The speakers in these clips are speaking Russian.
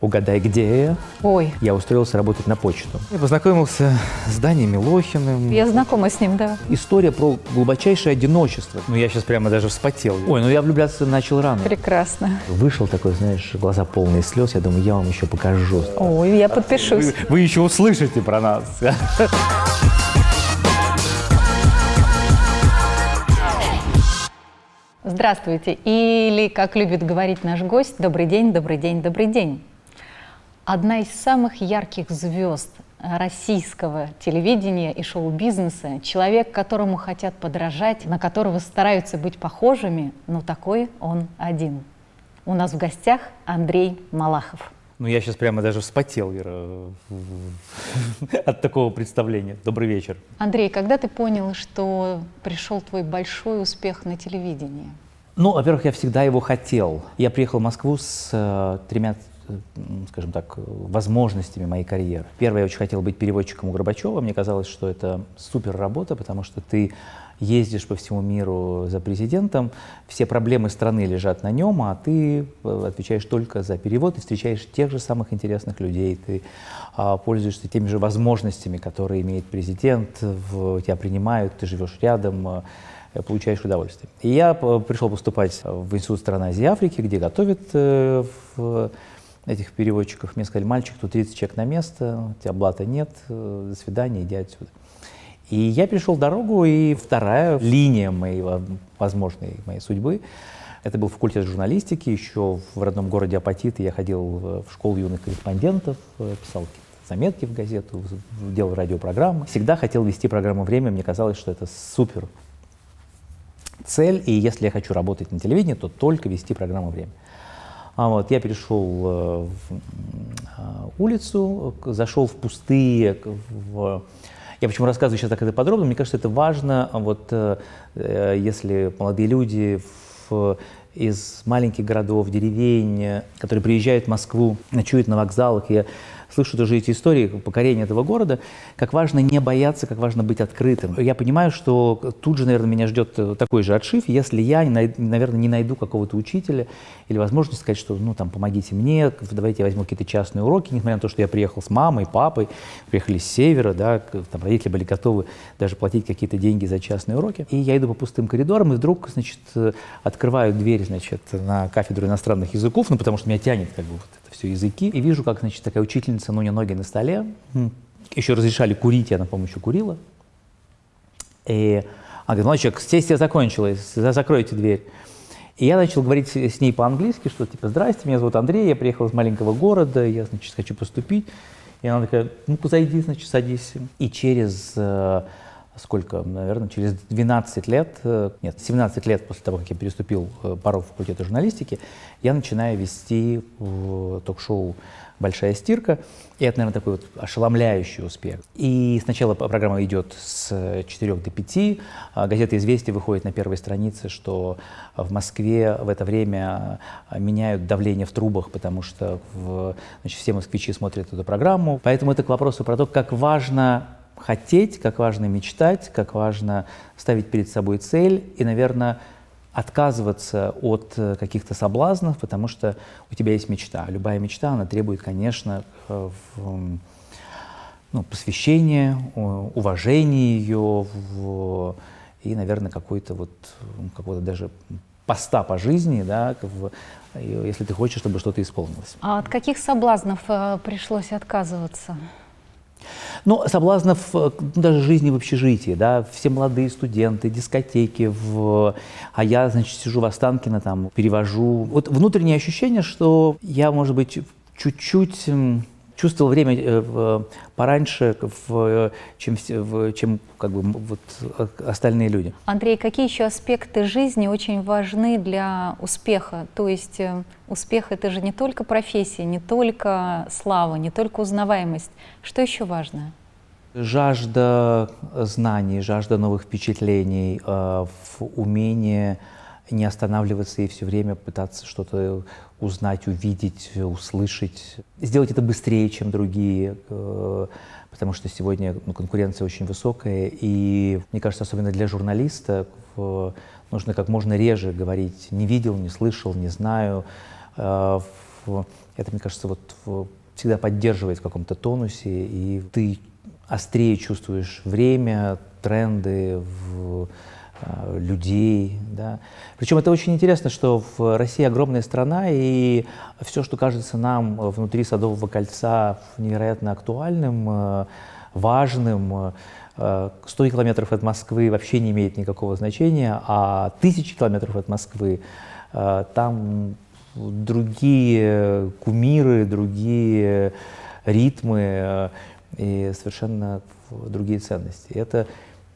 Угадай, где я? Ой. Я устроился работать на почту. Я познакомился с Даней Милохиным. Я знакома с ним, да. История про глубочайшее одиночество. Ну, я сейчас прямо даже вспотел. Ой, ну я влюбляться начал рано. Прекрасно. Вышел такой, знаешь, глаза полные слез. Я думаю, я вам еще покажу. Ой, я подпишусь. Вы, вы еще услышите про нас. Здравствуйте. Или, как любит говорить наш гость, добрый день, добрый день, добрый день одна из самых ярких звезд российского телевидения и шоу-бизнеса, человек, которому хотят подражать, на которого стараются быть похожими, но такой он один. У нас в гостях Андрей Малахов. Ну, я сейчас прямо даже вспотел, Вера, от такого представления. Добрый вечер. Андрей, когда ты понял, что пришел твой большой успех на телевидении? Ну, во-первых, я всегда его хотел. Я приехал в Москву с э, тремя скажем так, возможностями моей карьеры. Первое, я очень хотел быть переводчиком у Горбачева. Мне казалось, что это супер работа, потому что ты ездишь по всему миру за президентом, все проблемы страны лежат на нем, а ты э, отвечаешь только за перевод и встречаешь тех же самых интересных людей, ты а, пользуешься теми же возможностями, которые имеет президент, в, тебя принимают, ты живешь рядом, э, получаешь удовольствие. И я э, пришел поступать в Институт стран Азии и Африки, где готовят в этих переводчиков. Мне сказали, мальчик, тут 30 человек на место, у тебя блата нет, э, до свидания, иди отсюда. И я перешел дорогу, и вторая линия моей возможной моей судьбы это был факультет журналистики, еще в родном городе Апатиты я ходил в школу юных корреспондентов, э, писал заметки в газету, делал радиопрограммы. Всегда хотел вести программу «Время», мне казалось, что это супер цель, и если я хочу работать на телевидении, то только вести программу «Время». А Вот, я перешел э, в э, улицу, зашел в пустые, в... Я почему рассказываю сейчас так это подробно, мне кажется, это важно, вот, э, если молодые люди в из маленьких городов, деревень, которые приезжают в Москву, ночуют на вокзалах. Я Слышу уже эти истории покорения этого города, как важно не бояться, как важно быть открытым. Я понимаю, что тут же, наверное, меня ждет э, такой же отшив, если я, наверное, не найду какого-то учителя или возможность сказать, что, ну, там, помогите мне, давайте я возьму какие-то частные уроки, несмотря на то, что я приехал с мамой, папой, приехали с севера, да, там родители были готовы даже платить какие-то деньги за частные уроки. И я иду по пустым коридорам, и вдруг, значит, открываю дверь, значит, на кафедру иностранных языков, ну, потому что меня тянет как бы вот это все языки. И вижу, как, значит, такая учительница, ну, у нее ноги на столе. Mm. Еще разрешали курить, я, на помощь курила. И она говорит, молодой человек, сессия закончилась, закройте дверь. И я начал говорить с ней по-английски, что типа, здрасте, меня зовут Андрей, я приехал из маленького города, я, значит, хочу поступить. И она такая, ну-ка зайди, значит, садись. И через э, сколько, наверное, через 12 лет, э, нет, 17 лет после того, как я переступил э, порог факультета журналистики, я начинаю вести э, ток-шоу «Большая стирка». И это, наверное, такой вот ошеломляющий успех. И сначала программа идет с 4 до 5. А газета «Известия» выходит на первой странице, что в Москве в это время меняют давление в трубах, потому что в, значит, все москвичи смотрят эту программу. Поэтому это к вопросу про то, как важно хотеть, как важно мечтать, как важно ставить перед собой цель и, наверное, отказываться от э, каких-то соблазнов, потому что у тебя есть мечта. Любая мечта, она требует, конечно, э, в, ну, посвящения, уважения ее в, и, наверное, какой-то вот, какого-то даже поста по жизни, да, в, если ты хочешь, чтобы что-то исполнилось. А от каких соблазнов э, пришлось отказываться? Но ну, соблазнов э, даже жизни в общежитии, да, все молодые студенты, дискотеки, в... а я, значит, сижу в Останкино, там, перевожу. Вот внутреннее ощущение, что я, может быть, чуть-чуть чувствовал время э, пораньше, чем, чем как бы, вот, а, остальные люди. Андрей, какие еще аспекты жизни очень важны для успеха? То есть э, успех – это же не только профессия, не только слава, не только узнаваемость. Что еще важно? Жажда знаний, жажда новых впечатлений, э, умение не останавливаться и все время пытаться что-то узнать, увидеть, услышать, сделать это быстрее, чем другие, э, потому что сегодня ну, конкуренция очень высокая, и мне кажется, особенно для журналиста нужно как можно реже говорить «не видел, не слышал, не знаю». Э, это, мне кажется, вот всегда поддерживает в каком-то тонусе, и ты острее чувствуешь время, тренды, в Э, людей. Да. Причем это очень интересно, что в России огромная страна, и все, что кажется нам внутри Садового кольца невероятно актуальным, э, важным, 100 э, километров от Москвы вообще не имеет никакого значения, а тысячи километров от Москвы там другие кумиры, другие ритмы и совершенно другие ценности. Это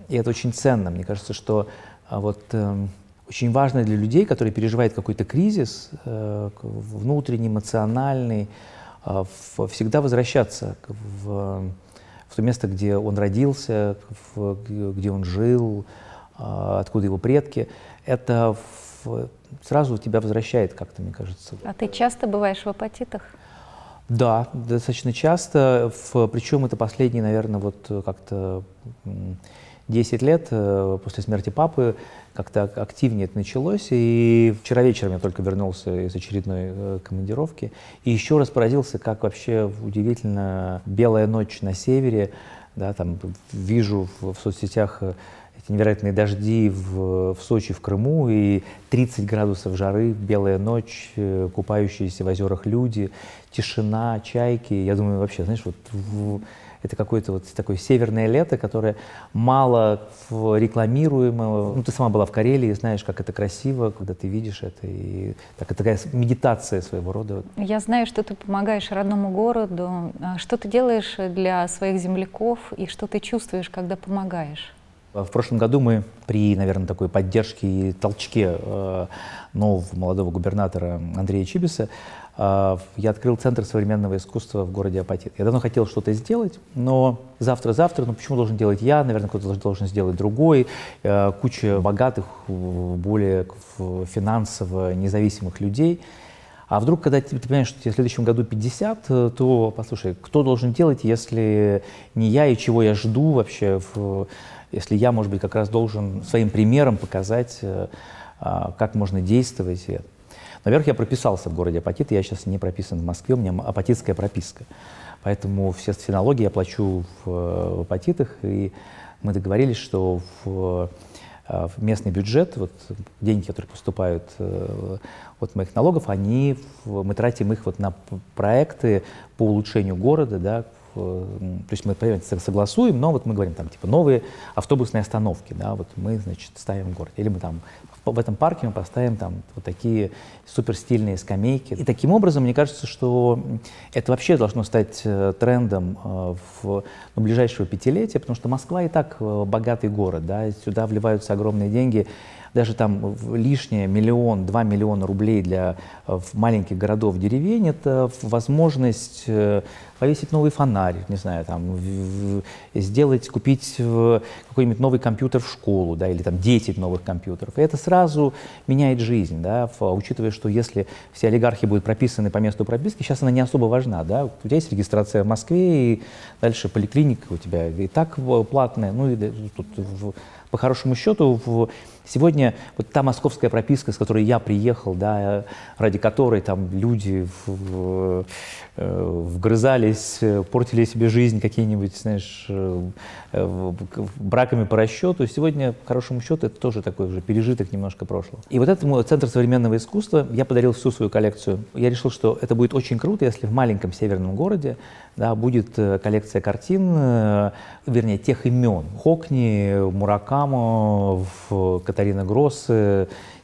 и это очень ценно. Мне кажется, что а, вот эм, очень важно для людей, которые переживают какой-то кризис, э, внутренний, эмоциональный, а, всегда возвращаться в, в то место, где он родился, в, где он жил, а, откуда его предки. Это в, сразу тебя возвращает как-то, мне кажется. А ты часто бываешь в апатитах? Да, достаточно часто. В, причем это последние, наверное, вот э, как-то 10 лет э, после смерти папы как-то активнее это началось. И вчера вечером я только вернулся из очередной э, командировки. И еще раз поразился, как вообще удивительно белая ночь на севере. Да, там вижу в, в соцсетях э, эти невероятные дожди в, в Сочи, в Крыму, и 30 градусов жары, белая ночь, купающиеся в озерах люди, тишина, чайки. Я думаю, вообще, знаешь, вот в, это какое-то вот такое северное лето, которое мало рекламируемо. Ну, ты сама была в Карелии, знаешь, как это красиво, когда ты видишь это. И так, это такая медитация своего рода. Я знаю, что ты помогаешь родному городу. А что ты делаешь для своих земляков и что ты чувствуешь, когда помогаешь? А в прошлом году мы при, наверное, такой поддержке и толчке э, нового молодого губернатора Андрея Чибиса а, я открыл Центр современного искусства в городе Апатит. Я давно хотел что-то сделать, но завтра-завтра, ну почему должен делать я, наверное, кто-то должен сделать другой. Э, куча богатых, более финансово независимых людей. А вдруг, когда ты, понимаешь, что тебе в следующем году 50, э, то, послушай, кто должен делать, если не я, и чего я жду вообще, в, если я, может быть, как раз должен своим примером показать, э, а, как можно действовать. Наверх я прописался в городе Апатит, я сейчас не прописан в Москве, у меня апатитская прописка. Поэтому все все я плачу в, э, в Апатитах, и мы договорились, что в, э, в местный бюджет, вот э, деньги, которые поступают от моих налогов, они, мы тратим их вот на проекты по улучшению города, да, то есть мы понимаете, согласуем, но вот мы говорим там типа новые автобусные остановки, да, вот мы значит ставим в городе, или мы там в этом парке мы поставим там вот такие супер стильные скамейки. И таким образом, мне кажется, что это вообще должно стать э, трендом э, в ну, ближайшего пятилетия, потому что Москва и так э, богатый город, да, сюда вливаются огромные деньги даже там лишнее миллион, два миллиона рублей для э, маленьких городов, деревень, это возможность э, повесить новый фонарь, не знаю, там, сделать, купить э, какой-нибудь новый компьютер в школу, да, или там 10 новых компьютеров. И это сразу меняет жизнь, да, учитывая, что если все олигархи будут прописаны по месту прописки, сейчас она не особо важна, да, у тебя есть регистрация в Москве, и дальше поликлиника у тебя и так платная, ну и тут по хорошему счету в Сегодня вот та московская прописка, с которой я приехал, да, ради которой там люди в, в, э, вгрызались, портили себе жизнь какие-нибудь, знаешь, э, браками по расчету, сегодня, по хорошему счету, это тоже такой уже пережиток немножко прошлого. И вот этому центру современного искусства я подарил всю свою коллекцию. Я решил, что это будет очень круто, если в маленьком северном городе да, будет э, коллекция картин, вернее, тех имен. Хокни, Муракамо, Катарина Гросс,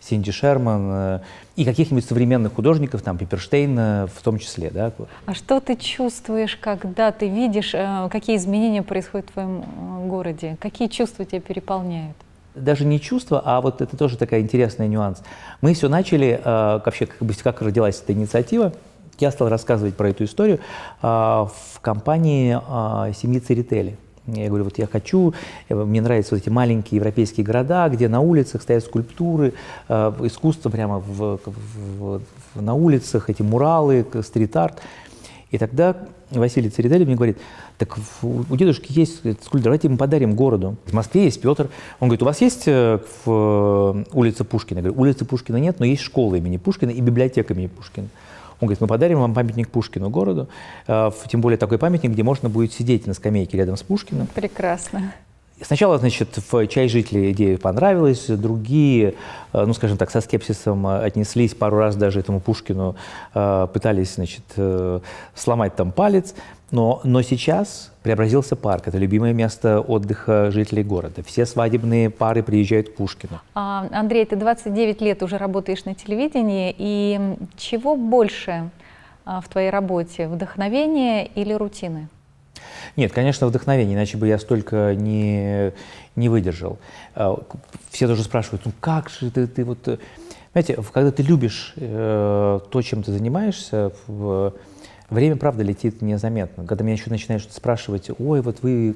Синди Шерман э, и каких-нибудь современных художников, там, Пиперштейна э, в том числе. Да? А что ты чувствуешь, когда ты видишь, э, какие изменения происходят в твоем городе? Какие чувства тебя переполняют? даже не чувство, а вот это тоже такая интересная нюанс. Мы все начали, э, вообще, как, бы, как родилась эта инициатива, я стал рассказывать про эту историю э, в компании э, семьи Церетели. Я говорю, вот я хочу, э, мне нравятся вот эти маленькие европейские города, где на улицах стоят скульптуры, э, искусство прямо в, в, в, на улицах, эти муралы, стрит-арт. И тогда Василий Цередель мне говорит, так у дедушки есть скульптура, давайте мы подарим городу. В Москве есть Петр. Он говорит, у вас есть э, улица Пушкина? Я говорю, улицы Пушкина нет, но есть школа имени Пушкина и библиотека имени Пушкина. Он говорит, мы подарим вам памятник Пушкину городу, э, тем более такой памятник, где можно будет сидеть на скамейке рядом с Пушкиным. Прекрасно. Сначала, значит, в чай жители идея понравилась, другие, э, ну, скажем так, со скепсисом отнеслись, пару раз даже этому Пушкину э, пытались, значит, сломать там палец. Но, но сейчас преобразился парк. Это любимое место отдыха жителей города. Все свадебные пары приезжают к Пушкину. А, Андрей, ты 29 лет уже работаешь на телевидении. И чего больше а, в твоей работе? Вдохновение или рутины? Нет, конечно, вдохновение, иначе бы я столько не, не выдержал. А, все тоже спрашивают, ну как же ты, ты вот... Э, знаете, когда ты любишь э, то, чем ты занимаешься, в, Время, правда, летит незаметно. Когда меня еще начинают спрашивать, ой, вот вы,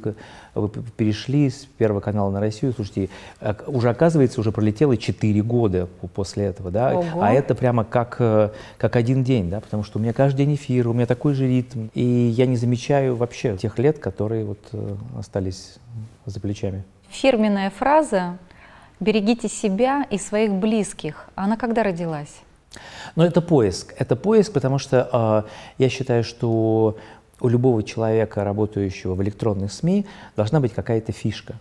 вы перешли с Первого канала на Россию, слушайте, э, уже оказывается, уже пролетело 4 года после этого, да, Ого. а это прямо как, э, как один день, да, потому что у меня каждый день эфир, у меня такой же ритм, и я не замечаю вообще тех лет, которые вот э, остались за плечами. Фирменная фраза «берегите себя и своих близких», она когда родилась? Но это поиск. Это поиск, потому что э, я считаю, что у любого человека, работающего в электронных СМИ, должна быть какая-то фишка.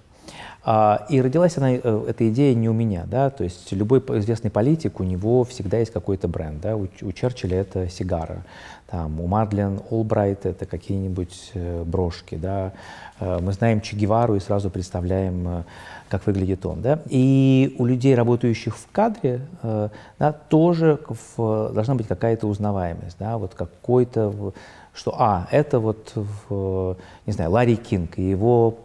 А, и родилась она, э, эта идея не у меня, да, то есть любой известный политик, у него всегда есть какой-то бренд, да, у, у Черчилля это сигара, там, у Мадлен Олбрайт это какие-нибудь э, брошки, да, э, мы знаем Че Гевару и сразу представляем, как выглядит он, да, и у людей, работающих в кадре, да, тоже в, должна быть какая-то узнаваемость, да, вот какой-то что, а, это вот, не знаю, Ларри Кинг и его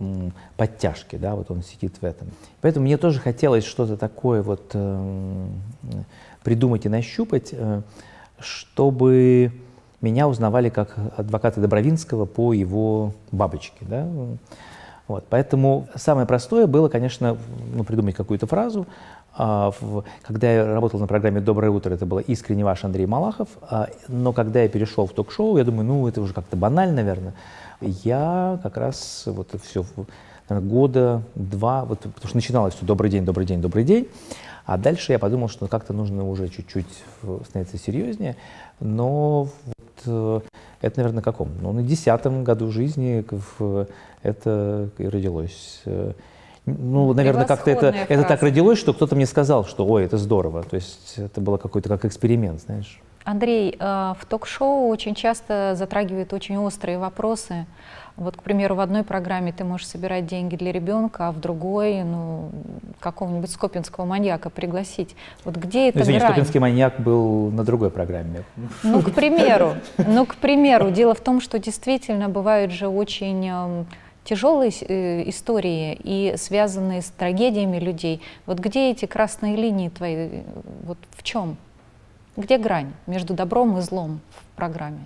подтяжки, да, вот он сидит в этом. Поэтому мне тоже хотелось что-то такое вот э, придумать и нащупать, э, чтобы меня узнавали как адвоката Добровинского по его бабочке, да. Вот, поэтому самое простое было, конечно, ну, придумать какую-то фразу, а, когда я работал на программе «Доброе утро», это было «Искренне ваш Андрей Малахов», а, но когда я перешел в ток-шоу, я думаю, ну, это уже как-то банально, наверное. Я как раз вот все наверное, года два, вот, потому что начиналось все «Добрый день, добрый день, добрый день», а дальше я подумал, что как-то нужно уже чуть-чуть э, становиться серьезнее, но вот, э, это, наверное, каком? Ну, на десятом году жизни это и родилось. Э, ну, наверное, как-то это, это так родилось, что кто-то мне сказал, что, ой, это здорово. То есть это было какой-то как эксперимент, знаешь. Андрей, э, в ток-шоу очень часто затрагивают очень острые вопросы. Вот, к примеру, в одной программе ты можешь собирать деньги для ребенка, а в другой, ну, какого-нибудь скопинского маньяка пригласить. Вот где это ну, Извини, грань? скопинский маньяк был на другой программе. Ну, к примеру. Ну, к примеру. Дело в том, что действительно бывают же очень эм, тяжелые э, истории и связанные с трагедиями людей. Вот где эти красные линии твои, э, вот в чем? Где грань между добром и злом в программе?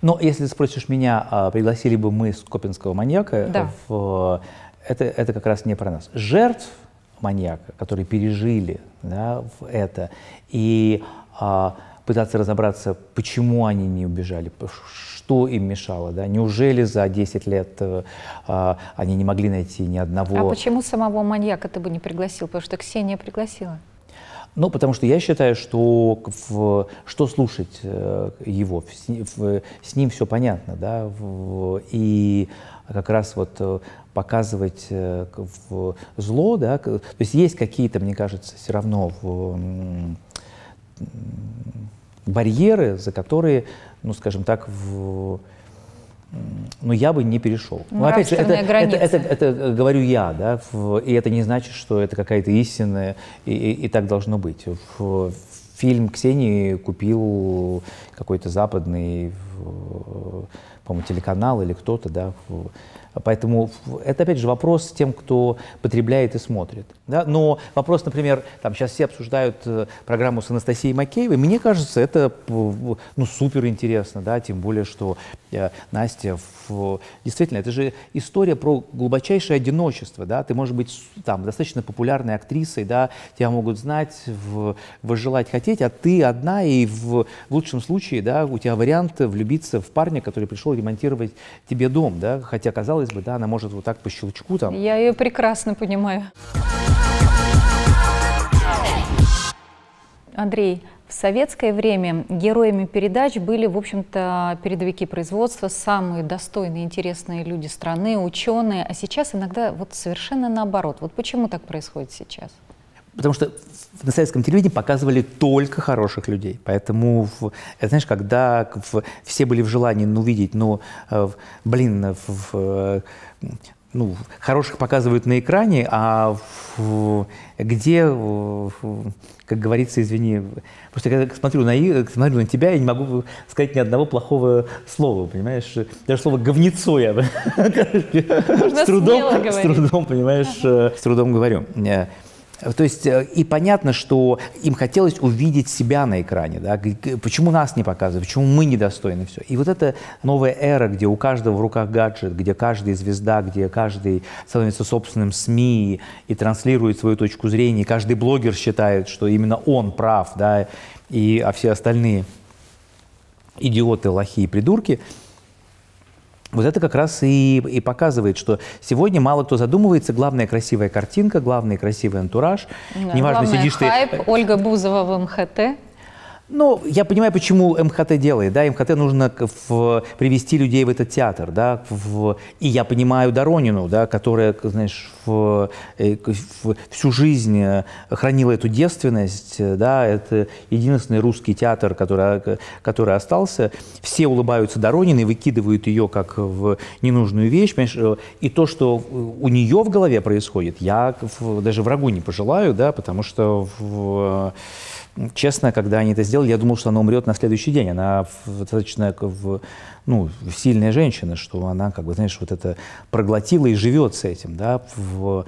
Но если спросишь меня, а, пригласили бы мы скопинского маньяка, э, да. в, это, это как раз не про нас. Жертв маньяка, которые пережили да, в это, и а, пытаться разобраться, почему они не убежали, что им мешало? Да? Неужели за 10 лет э, а, они не могли найти ни одного... А почему самого маньяка ты бы не пригласил? Потому что Ксения пригласила. Ну, потому что я считаю, что в, что слушать э, его, с, в, с ним все понятно, да, в, и как раз вот э, показывать э, в зло, да, то есть есть какие-то, мне кажется, все равно в, барьеры, за которые ну, скажем так, в но ну, я бы не перешел. Но ну, опять же, это, это, это, это э, говорю я, да, в, и это не значит, что это какая-то истинная и, и, и так должно быть. В, фильм Ксении купил какой-то западный, по-моему, телеканал или кто-то, да, Поэтому это, опять же, вопрос тем, кто потребляет и смотрит. Да? Но вопрос, например, там сейчас все обсуждают э, программу с Анастасией Макеевой. Мне кажется, это ну, супер интересно, да? тем более, что э, Настя, в... действительно, это же история про глубочайшее одиночество. Да? Ты можешь быть там, достаточно популярной актрисой, да? тебя могут знать, в... выжелать хотеть, а ты одна, и в, в лучшем случае да, у тебя вариант влюбиться в парня, который пришел ремонтировать тебе дом. Да? Хотя, казалось казалось бы, да, она может вот так по щелчку там. Я ее прекрасно понимаю. Андрей, в советское время героями передач были, в общем-то, передовики производства, самые достойные, интересные люди страны, ученые, а сейчас иногда вот совершенно наоборот. Вот почему так происходит сейчас? Потому что на советском телевидении показывали только хороших людей. Поэтому, это, знаешь, когда в, все были в желании увидеть, ну, ну, э, блин, э, в, в, э, ну, хороших показывают на экране, а в, где, в, как говорится, извини, потому что когда смотрю на, смотрю на тебя, я не могу сказать ни одного плохого слова, понимаешь? Даже слово «говнецо» я с трудом, с трудом, понимаешь, э, с трудом говорю. Э, то есть э, и понятно, что им хотелось увидеть себя на экране. Да? Почему нас не показывают? Почему мы недостойны? Все. И вот эта новая эра, где у каждого в руках гаджет, где каждая звезда, где каждый становится собственным СМИ и транслирует свою точку зрения, каждый блогер считает, что именно он прав, да? и, а все остальные идиоты, лохи и придурки – вот это как раз и, и показывает, что сегодня мало кто задумывается. Главная красивая картинка, главный красивый антураж. Да, Неважно, сидишь хайп, ты... Э, Ольга Бузова в МХТ. Ну, я понимаю, почему МХТ делает, да, МХТ нужно в, привести людей в этот театр, да, в, и я понимаю Доронину, да, которая, знаешь, в, э, в, всю жизнь э, хранила эту девственность, э, да, это единственный русский театр, который, а, который остался, все улыбаются и выкидывают ее как в ненужную вещь, понимаешь, и то, что у нее в голове происходит, я в, даже врагу не пожелаю, да, потому что в, честно, когда они это сделали, я думал, что она умрет на следующий день. Она достаточно в, ну, сильная женщина, что она, как бы, знаешь, вот это проглотила и живет с этим, да. В,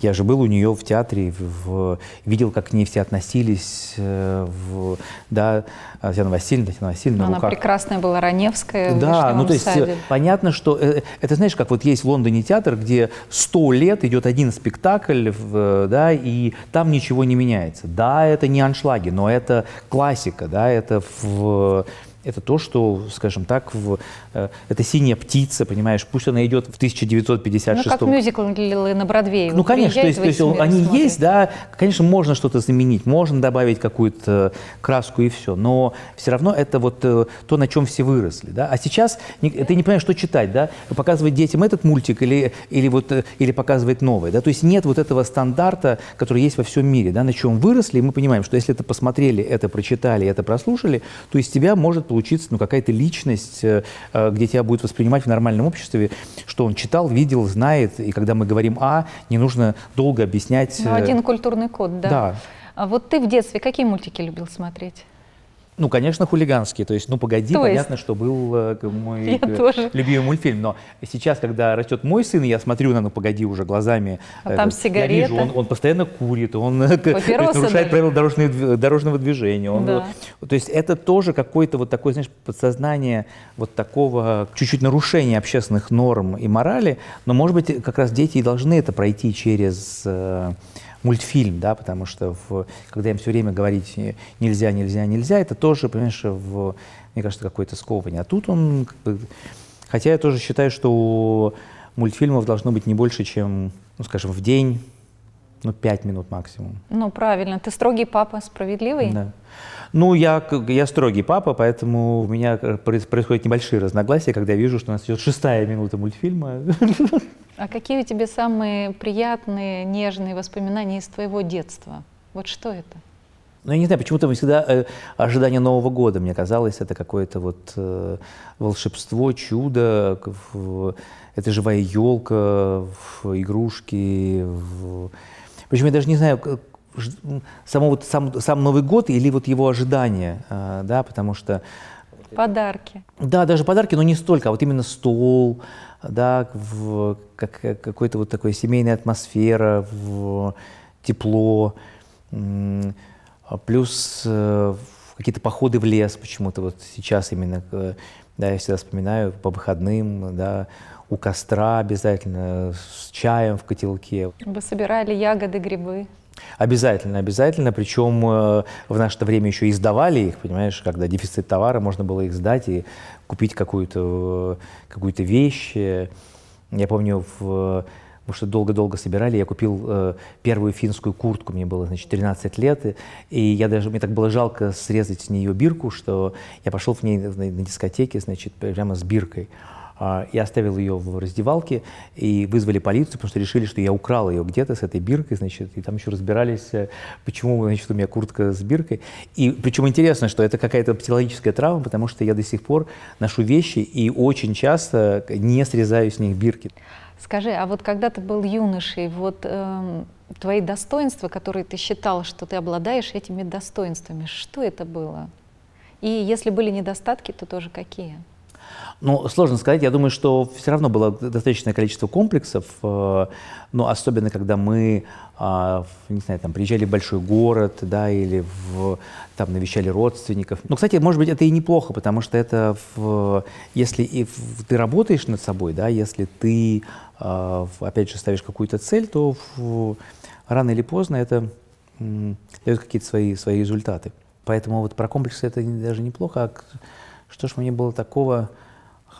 я же был у нее в театре, в, видел, как к ней все относились, э, в, да, Татьяна Васильевна, Татьяна Васильевна. Она руках. прекрасная была, Раневская Да, ну, то есть, э, саде. понятно, что э, это, знаешь, как вот есть в Лондоне театр, где сто лет идет один спектакль, да, и там ничего не меняется. Да, это не аншлаги, но это классика, да, это в это то, что, скажем так, в, э, это синяя птица, понимаешь, пусть она идет в 1956 Ну, как мюзикл на Бродвее. Ну, конечно, то есть, то есть они смотреть. есть, да, конечно, можно что-то заменить, можно добавить какую-то краску и все, но все равно это вот э, то, на чем все выросли, да. А сейчас ты не понимаешь, что читать, да, показывать детям этот мультик или, или, вот, э, или показывать новый, да, то есть нет вот этого стандарта, который есть во всем мире, да, на чем выросли, и мы понимаем, что если это посмотрели, это прочитали, это прослушали, то из тебя может получиться ну, какая-то личность, э, э, где тебя будет воспринимать в нормальном обществе, что он читал, видел, знает. И когда мы говорим «а», не нужно долго объяснять. Ну, один э, культурный код, да. Да. А вот ты в детстве какие мультики любил смотреть? Ну, конечно, хулиганские. То есть, ну, погоди, То понятно, есть? что был э, мой э, любимый мультфильм. Но сейчас, когда растет мой сын, я смотрю на «Ну, погоди» уже глазами. А э, там сигареты. Я вижу, он, он постоянно курит, он есть, э, нарушает даже. правила дорожного, дорожного движения. Он, э, да. вот, то есть это тоже какое-то вот такое, знаешь, подсознание вот такого чуть-чуть нарушения общественных норм и морали. Но, может быть, как раз дети и должны это пройти через... Э, мультфильм, да, потому что в, когда им все время говорить э, нельзя, нельзя, нельзя, это тоже, понимаешь, в, мне кажется, какое-то сковывание. А тут он, как бы, хотя я тоже считаю, что у мультфильмов должно быть не больше, чем, ну, скажем, в день, ну, пять минут максимум. Ну, правильно. Ты строгий папа, справедливый? Да. Ну, я, я строгий папа, поэтому у меня э, происходят небольшие разногласия, когда я вижу, что у нас идет шестая минута мультфильма. А какие у тебя самые приятные, нежные воспоминания из твоего детства? Вот что это? Ну, я не знаю, почему-то мы всегда э, ожидание Нового года, мне казалось, это какое-то вот э, волшебство, чудо. В, это живая елка, в игрушки. В... Причем я даже не знаю, само, вот, сам, сам Новый год или вот его ожидание, э, да, потому что... Подарки. Да, даже подарки, но не столько, а вот именно стол, да, в, как, какой-то вот такой семейная атмосфера, в тепло, а плюс э, какие-то походы в лес почему-то вот сейчас именно, э, да, я всегда вспоминаю по выходным, да, у костра обязательно, с чаем в котелке. Вы собирали ягоды, грибы? Обязательно, обязательно. Причем э, в наше время еще издавали их, понимаешь, когда дефицит товара, можно было их сдать и купить какую-то э, какую вещь. Я помню, в, потому что долго-долго собирали, я купил э, первую финскую куртку, мне было, значит, 13 лет, и, я даже, мне так было жалко срезать с нее бирку, что я пошел в ней на дискотеке, значит, прямо с биркой и а, оставил ее в раздевалке, и вызвали полицию, потому что решили, что я украл ее где-то с этой биркой, значит, и там еще разбирались, э, почему, значит, у меня куртка с биркой. И причем интересно, что это какая-то психологическая травма, потому что я до сих пор ношу вещи и очень часто не срезаю с них бирки. Скажи, а вот когда ты был юношей, вот эм, твои достоинства, которые ты считал, что ты обладаешь этими достоинствами, что это было? И если были недостатки, то тоже какие? Ну, сложно сказать. Я думаю, что все равно было достаточное количество комплексов, э, но ну, особенно когда мы, а, не знаю, там, приезжали в большой город, да, или в, там навещали родственников. Ну, кстати, может быть, это и неплохо, потому что это, в, если и в, ты работаешь над собой, да, если ты, а, опять же, ставишь какую-то цель, то в, рано или поздно это м, дает какие-то свои, свои результаты. Поэтому вот про комплексы это даже неплохо, а что ж мне было такого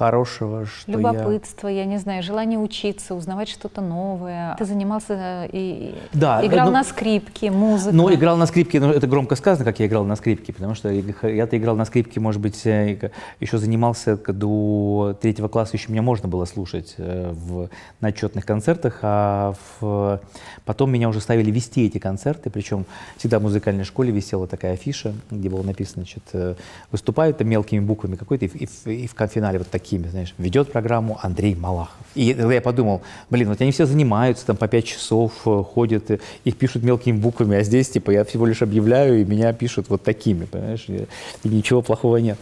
хорошего, что Любопытство, я... я не знаю, желание учиться, узнавать что-то новое. Ты занимался э, и да, играл ну, на скрипке, музыка. Ну, играл на скрипке, ну, это громко сказано, как я играл на скрипке, потому что я-то играл на скрипке, может быть, э, еще занимался до третьего класса, еще меня можно было слушать э, в начетных концертах, а в... потом меня уже ставили вести эти концерты, причем всегда в музыкальной школе висела такая афиша, где было написано, значит, выступают мелкими буквами какой-то, и, и, и в финале вот такие такими, знаешь, ведет программу Андрей Малахов. И тогда я подумал, блин, вот они все занимаются, там по пять часов э, ходят, э, их пишут мелкими буквами, а здесь, типа, я всего лишь объявляю, и меня пишут вот такими, понимаешь, и ничего плохого нет.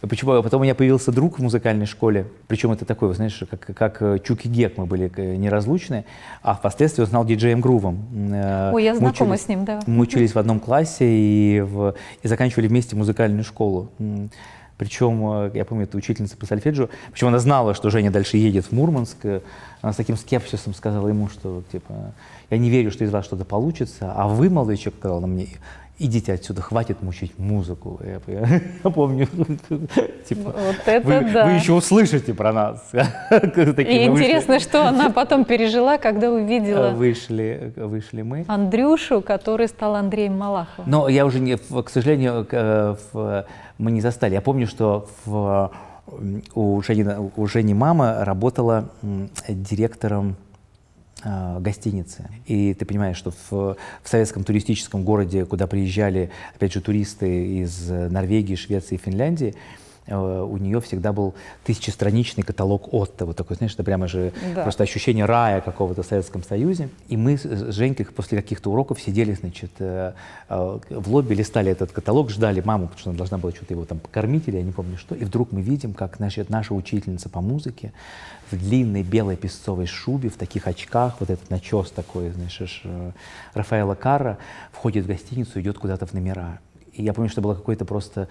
А почему? А потом у меня появился друг в музыкальной школе, причем это такой, знаешь, как, как э, Чук и Гек мы были неразлучны, а впоследствии узнал знал диджеем Грувом. Ой, я знакома учились, с ним, да. Мы учились в одном классе и, в, и заканчивали вместе музыкальную школу. Причем, э, я помню, это учительница по сольфеджио, причем она знала, что Женя дальше едет в Мурманск, э, она с таким скепсисом сказала ему, что, типа, я не верю, что из вас что-то получится, а вы, молодой человек, сказал она мне, идите отсюда, хватит мучить музыку. Я, я, я помню, типа, вот это вы, да. вы еще услышите про нас. И интересно, что она потом пережила, когда увидела э, вышли, э, вышли мы. Андрюшу, который стал Андреем Малаховым. Но я уже, не, к сожалению, э, мы не застали. Я помню, что в, у, Жени, у Жени мама работала директором а, гостиницы. И ты понимаешь, что в, в советском туристическом городе, куда приезжали, опять же, туристы из Норвегии, Швеции и Финляндии, Э, у нее всегда был тысячестраничный каталог Отто. Вот такой, знаешь, это прямо же да. просто ощущение рая какого-то в Советском Союзе. И мы с Женькой после каких-то уроков сидели, значит, э, э, в лобби, листали этот каталог, ждали маму, потому что она должна была что-то его там покормить или я не помню что. И вдруг мы видим, как значит, наша учительница по музыке в длинной белой песцовой шубе, в таких очках, вот этот начес такой, знаешь, Рафаэла Карра, входит в гостиницу, идет куда-то в номера. И я помню, что было какое-то просто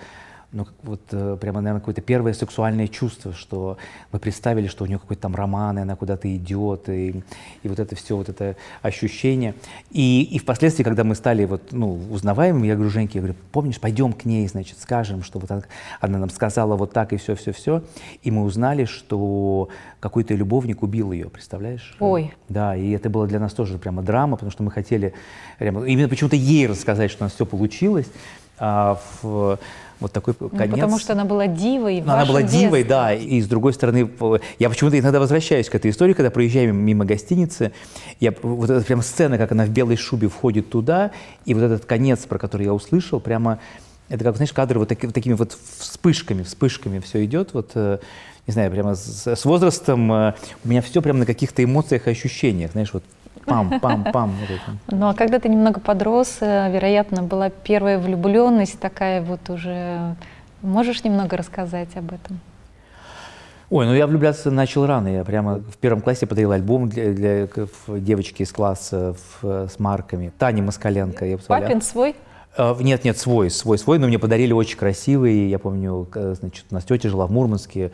ну, вот э, прямо, наверное, какое-то первое сексуальное чувство, что мы представили, что у нее какой-то там роман, и она куда-то идет, и, и вот это все, вот это ощущение. И, и впоследствии, когда мы стали вот, ну, узнаваемыми, я говорю, Женьке, я говорю, помнишь, пойдем к ней, значит, скажем, что вот она, она нам сказала вот так и все, все, все. И мы узнали, что какой-то любовник убил ее, представляешь? Ой. Да, и это было для нас тоже прямо драма, потому что мы хотели прямо, именно почему-то ей рассказать, что у нас все получилось. А в, вот такой ну, конец. Ну, потому что она была дивой ну, Она была детстве. дивой, да, и с другой стороны, я почему-то иногда возвращаюсь к этой истории, когда проезжаем мимо гостиницы, я, вот эта прям сцена, как она в белой шубе входит туда, и вот этот конец, про который я услышал, прямо это как, знаешь, кадры вот, таки, вот такими вот вспышками, вспышками все идет, вот, э, не знаю, прямо с, с возрастом э, у меня все прямо на каких-то эмоциях и ощущениях, знаешь, вот пам-пам-пам. Ну а когда ты немного подрос, э, вероятно, была первая влюбленность такая вот уже. Можешь немного рассказать об этом? Ой, ну я влюбляться начал рано. Я прямо в первом классе подарил альбом для, для девочки из класса в, с марками. Таня Москаленко. Я посмотрел, Папин свой? А, нет, нет, свой, свой, свой, но мне подарили очень красивые. Я помню, значит, у нас тетя жила в Мурманске,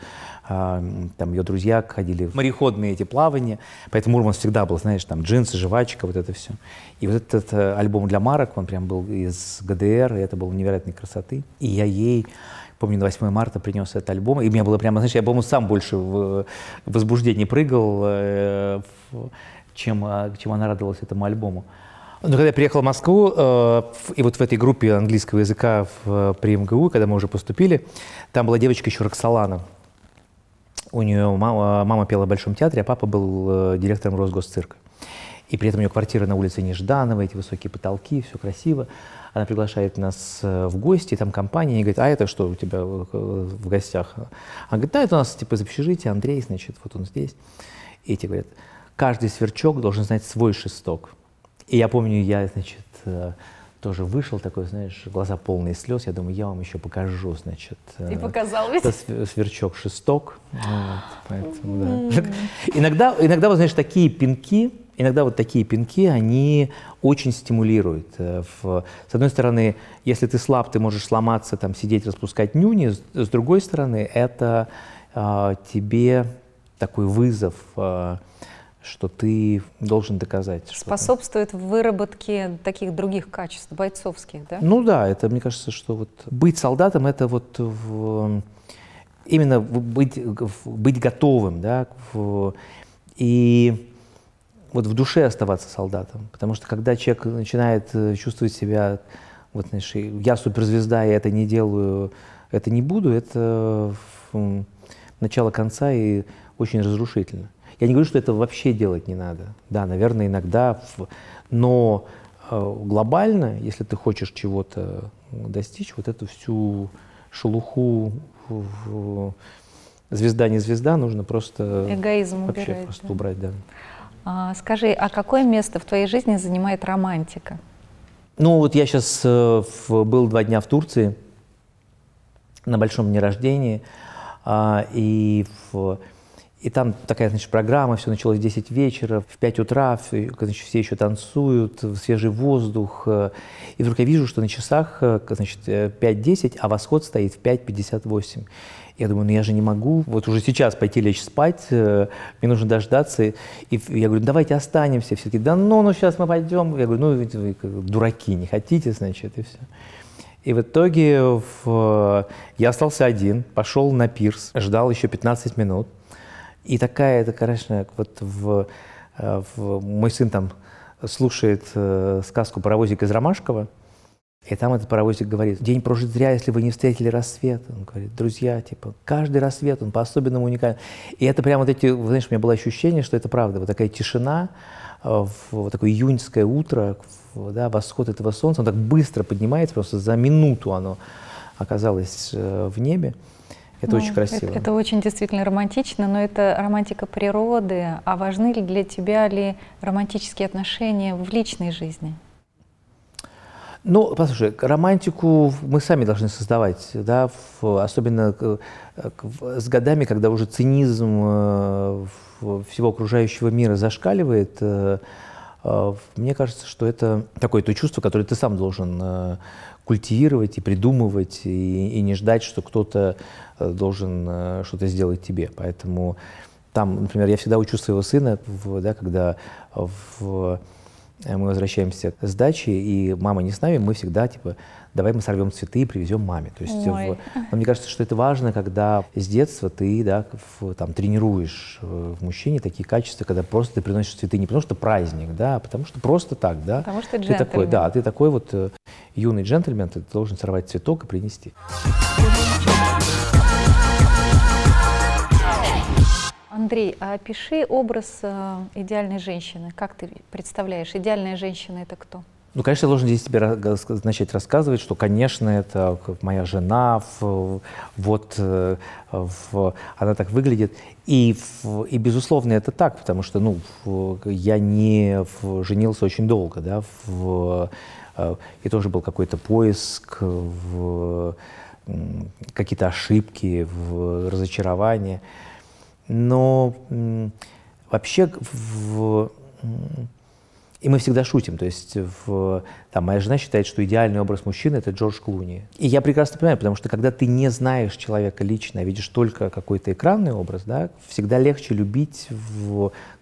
а, там ее друзья ходили в мореходные эти плавания, поэтому Мурманск всегда был, знаешь, там джинсы, жвачка, вот это все. И вот этот э, альбом для марок, он прям был из ГДР, и это было невероятной красоты. И я ей помню, на 8 марта принес этот альбом, и мне было прямо, знаешь, я, по-моему, сам больше в возбуждении прыгал, э, чем, а, чем она радовалась этому альбому. Но ну, когда я приехал в Москву, э, и вот в этой группе английского языка в, э, при МГУ, когда мы уже поступили, там была девочка еще Роксолана. У нее мама, мама пела в Большом театре, а папа был э, директором Росгосцирка. И при этом у нее квартира на улице Нежданова, эти высокие потолки, все красиво. Она приглашает нас э, в гости, там компания, и говорит, а это что у тебя э, в гостях? Она говорит, да, это у нас типа из общежития, Андрей, значит, вот он здесь. И эти говорят, каждый сверчок должен знать свой шесток. И я помню, я, значит, э, тоже вышел такой, знаешь, глаза полные слез. Я думаю, я вам еще покажу, значит. И э, показал ведь. Э, сверчок шесток. Вот, поэтому, да. Иногда, иногда, вот, знаешь, такие пинки, иногда вот такие пинки, они очень стимулируют. с одной стороны, если ты слаб, ты можешь сломаться, там, сидеть, распускать нюни. С, другой стороны, это а, тебе такой вызов, э, что ты должен доказать. Способствует что выработке таких других качеств, бойцовских, да? Ну да, это, мне кажется, что вот быть солдатом — это вот в, именно быть, быть готовым, да, в, и вот в душе оставаться солдатом. Потому что когда человек начинает э, чувствовать себя, вот, знаешь, я суперзвезда, я это не делаю, это не буду, это э, начало конца и очень разрушительно. Я не говорю, что это вообще делать не надо. Да, наверное, иногда, в... но э, глобально, если ты хочешь чего-то достичь, вот эту всю шелуху в... звезда не звезда нужно просто эгоизм вообще убирать, просто да? убрать, да. А, скажи, а какое место в твоей жизни занимает романтика? Ну вот я сейчас э, в, был два дня в Турции на большом дне рождения, э, и в и там такая, значит, программа, все началось в 10 вечера, в 5 утра, все, значит, все еще танцуют, свежий воздух. Э, и вдруг я вижу, что на часах, э, значит, 5.10, э, а восход стоит в 5.58. Я думаю, ну я же не могу вот уже сейчас пойти лечь спать, мне нужно дождаться. И я говорю, давайте останемся. Все таки да ну, ну сейчас мы пойдем. Я говорю, ну вы дураки, не хотите, значит, и все. И в итоге в... я остался один, пошел на пирс, ждал еще 15 минут. И такая, это, конечно, вот в, э, в мой сын там слушает э, сказку «Паровозик из Ромашкова», и там этот паровозик говорит, день прожит зря, если вы не встретили рассвет. Он говорит, друзья, типа, каждый рассвет, он по-особенному уникален. И это прямо вот эти, знаешь, у меня было ощущение, что это правда, вот такая тишина, э, вот такое июньское утро, да, восход этого солнца, он так быстро поднимается, просто за минуту оно оказалось в небе. Это ну, очень красиво. Это, это очень действительно романтично, но это романтика природы. А важны ли для тебя ли романтические отношения в личной жизни? Ну, послушай, романтику мы сами должны создавать, да, в, особенно с годами, когда уже цинизм э, всего окружающего мира зашкаливает, э, Э, мне кажется, что это такое то чувство, которое ты сам должен э, культивировать и придумывать, и, и не ждать, что кто-то э, должен что-то сделать тебе. Поэтому там, например, я всегда учу своего сына, в, да, когда в, мы возвращаемся с дачи, и мама не с нами, мы всегда типа давай мы сорвем цветы и привезем маме. То есть, э, в, но мне кажется, что это важно, когда с детства ты да, в, там, тренируешь э, в мужчине такие качества, когда просто ты приносишь цветы не потому что праздник, да, а потому что просто так, да. Потому что джентльмен. Ты такой, да, ты такой вот э, юный джентльмен, ты должен сорвать цветок и принести. Андрей, а опиши образ идеальной женщины. Как ты представляешь, идеальная женщина это кто? Ну, конечно, я должен здесь тебе начать рассказывать, что, конечно, это моя жена, вот э, она так выглядит. И, и, безусловно, это так, потому что ну, я не женился очень долго. Да, в, э, и тоже был какой-то поиск, в, какие-то ошибки, в разочарование. Но вообще в, и мы всегда шутим. То есть в, там, моя жена считает, что идеальный образ мужчины – это Джордж Клуни. И я прекрасно понимаю, потому что когда ты не знаешь человека лично, а видишь только какой-то экранный образ, да, всегда легче любить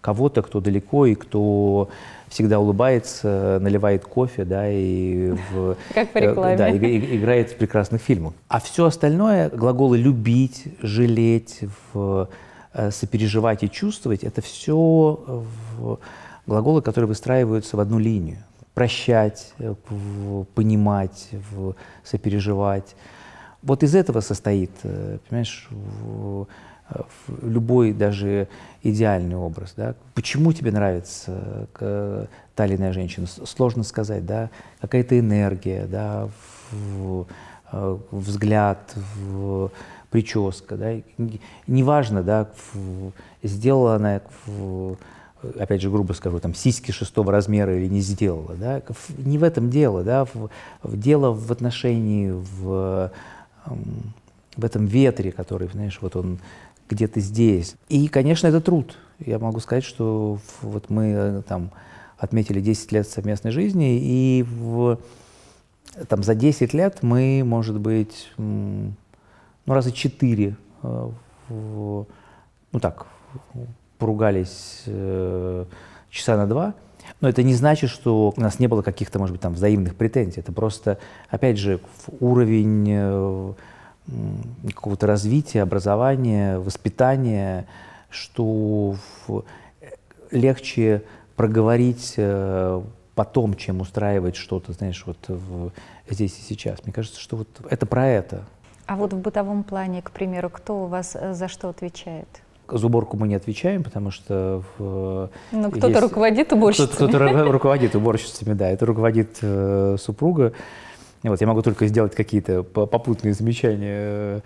кого-то, кто далеко и кто всегда улыбается, наливает кофе, да, и в, как по э, рекламе. Да, и, и, играет в прекрасных фильмах. А все остальное, глаголы «любить», «жалеть», в, «э, «сопереживать» и «чувствовать» — это все в, глаголы, которые выстраиваются в одну линию. Прощать, э, понимать, сопереживать. Вот из этого состоит, э, понимаешь, э, любой даже идеальный образ. Да? Почему тебе нравится та или иная женщина? Сложно сказать, да? Какая-то энергия, да? взгляд, прическа, да? Неважно, да, сделала она опять же, грубо скажу, там, сиськи шестого размера или не сделала. Да? Не в этом дело, да? в, в дело в отношении, в, эм, в этом ветре, который, знаешь, вот он где-то здесь. И, конечно, это труд. Я могу сказать, что вот мы э, там отметили 10 лет совместной жизни, и в, там, за 10 лет мы, может быть, ну, раза 4, э, в, ну так, поругались э, часа на два, но это не значит, что у нас не было каких-то, может быть, там взаимных претензий. Это просто, опять же, уровень э, какого-то развития, образования, воспитания, что в, легче проговорить э, потом, чем устраивать что-то, знаешь, вот в, здесь и сейчас. Мне кажется, что вот это про это. А вот в бытовом плане, к примеру, кто у вас э, за что отвечает? За уборку мы не отвечаем, потому что... В, Но кто-то есть... руководит уборщицами. Кто-то, кто руководит уборщицами, да. Это руководит э, супруга. Вот, я могу только сделать какие-то попутные замечания,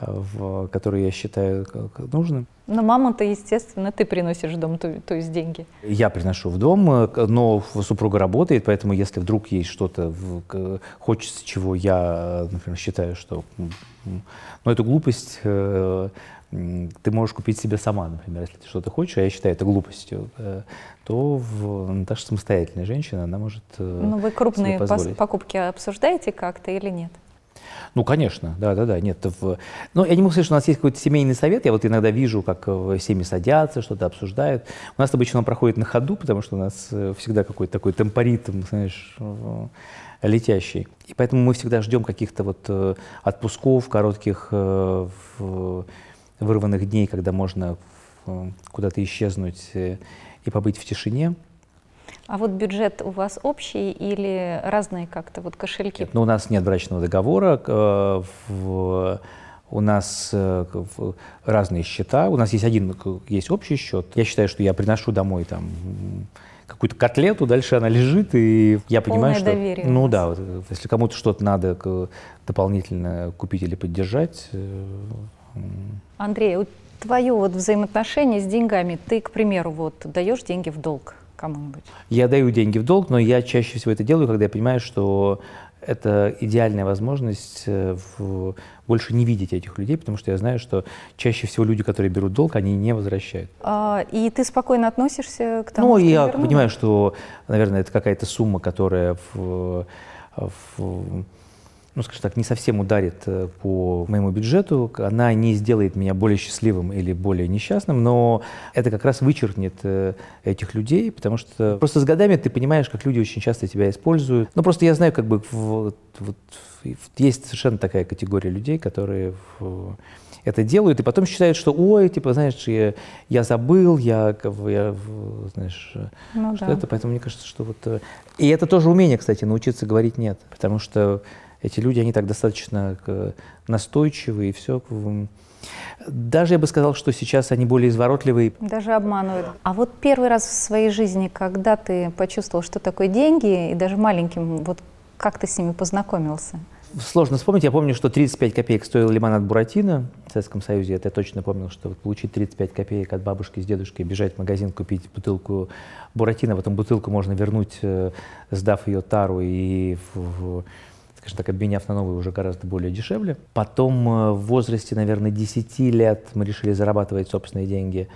в, которые я считаю нужным. Но мама то естественно, ты приносишь в дом, то, то есть деньги. Я приношу в дом, но супруга работает, поэтому если вдруг есть что-то, хочется чего я, например, считаю, что ну, это глупость, ты можешь купить себе сама, например, если ты что-то хочешь, а я считаю это глупостью, э, то в, Наташа самостоятельная женщина, она может э, Ну, вы крупные покупки обсуждаете как-то или нет? Ну, конечно, да, да, да. Нет, в... Ну, я не могу сказать, что у нас есть какой-то семейный совет. Я вот иногда вижу, как э, семьи садятся, что-то обсуждают. У нас обычно он проходит на ходу, потому что у нас всегда какой-то такой темпоритм, знаешь, летящий. И поэтому мы всегда ждем каких-то вот отпусков, коротких в вырванных дней, когда можно э, куда-то исчезнуть э, и побыть в тишине. А вот бюджет у вас общий или разные как-то вот кошельки? Нет, ну, у нас нет брачного договора, э, в, у нас э, в, разные счета, у нас есть один, есть общий счет. Я считаю, что я приношу домой там какую-то котлету, дальше она лежит, и я Полное понимаю, доверие что... Ну да, вот, э, если кому-то что-то надо дополнительно купить или поддержать, Андрей, вот твое вот взаимоотношение с деньгами, ты, к примеру, вот даешь деньги в долг кому-нибудь? Я даю деньги в долг, но я чаще всего это делаю, когда я понимаю, что это идеальная возможность э, в... больше не видеть этих людей, потому что я знаю, что чаще всего люди, которые берут долг, они не возвращают. А, и ты спокойно относишься к тому, ну, что я вернул? понимаю, что, наверное, это какая-то сумма, которая в, в ну, скажем так, не совсем ударит э, по моему бюджету, она не сделает меня более счастливым или более несчастным, но это как раз вычеркнет э, этих людей, потому что просто с годами ты понимаешь, как люди очень часто тебя используют. Ну, просто я знаю, как бы вот, вот, есть совершенно такая категория людей, которые это делают, и потом считают, что, ой, типа, знаешь, я, я забыл, я, я знаешь, э, ну, что да. это, поэтому мне кажется, что вот... И это тоже умение, кстати, научиться говорить «нет», потому что эти люди, они так достаточно э, настойчивы и все. Даже я бы сказал, что сейчас они более изворотливые. Даже обманывают. А вот первый раз в своей жизни, когда ты почувствовал, что такое деньги, и даже маленьким, вот как ты с ними познакомился? Сложно вспомнить. Я помню, что 35 копеек стоил лимонад Буратино в Советском Союзе. Это я точно помнил, что вот получить 35 копеек от бабушки с дедушкой, бежать в магазин, купить бутылку Буратино, потом бутылку можно вернуть, э, сдав ее тару и в, в скажем так, обменяв на новые уже гораздо более дешевле. Потом э, в возрасте, наверное, 10 лет мы решили зарабатывать собственные деньги.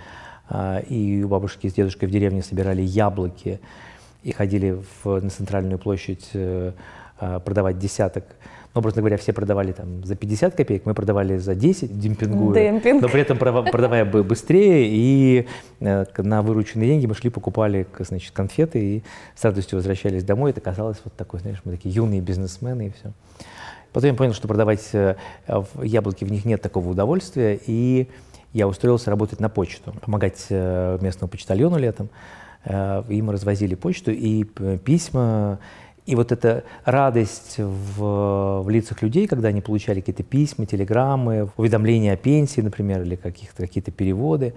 А, и у бабушки с дедушкой в деревне собирали яблоки и ходили в, на центральную площадь э, а, продавать десяток ну просто, говоря, все продавали там за 50 копеек, мы продавали за 10, демпингуя. Демпинг. Но при этом продавая быстрее, и э, на вырученные деньги мы шли, покупали, значит, конфеты и с радостью возвращались домой. Это казалось вот такой, знаешь, мы такие юные бизнесмены и все. Потом я понял, что продавать э, яблоки, в них нет такого удовольствия, и я устроился работать на почту, помогать э, местному почтальону летом. И мы развозили почту и письма, и вот эта радость в, в лицах людей, когда они получали какие-то письма, телеграммы, уведомления о пенсии, например, или каких-то какие-то переводы,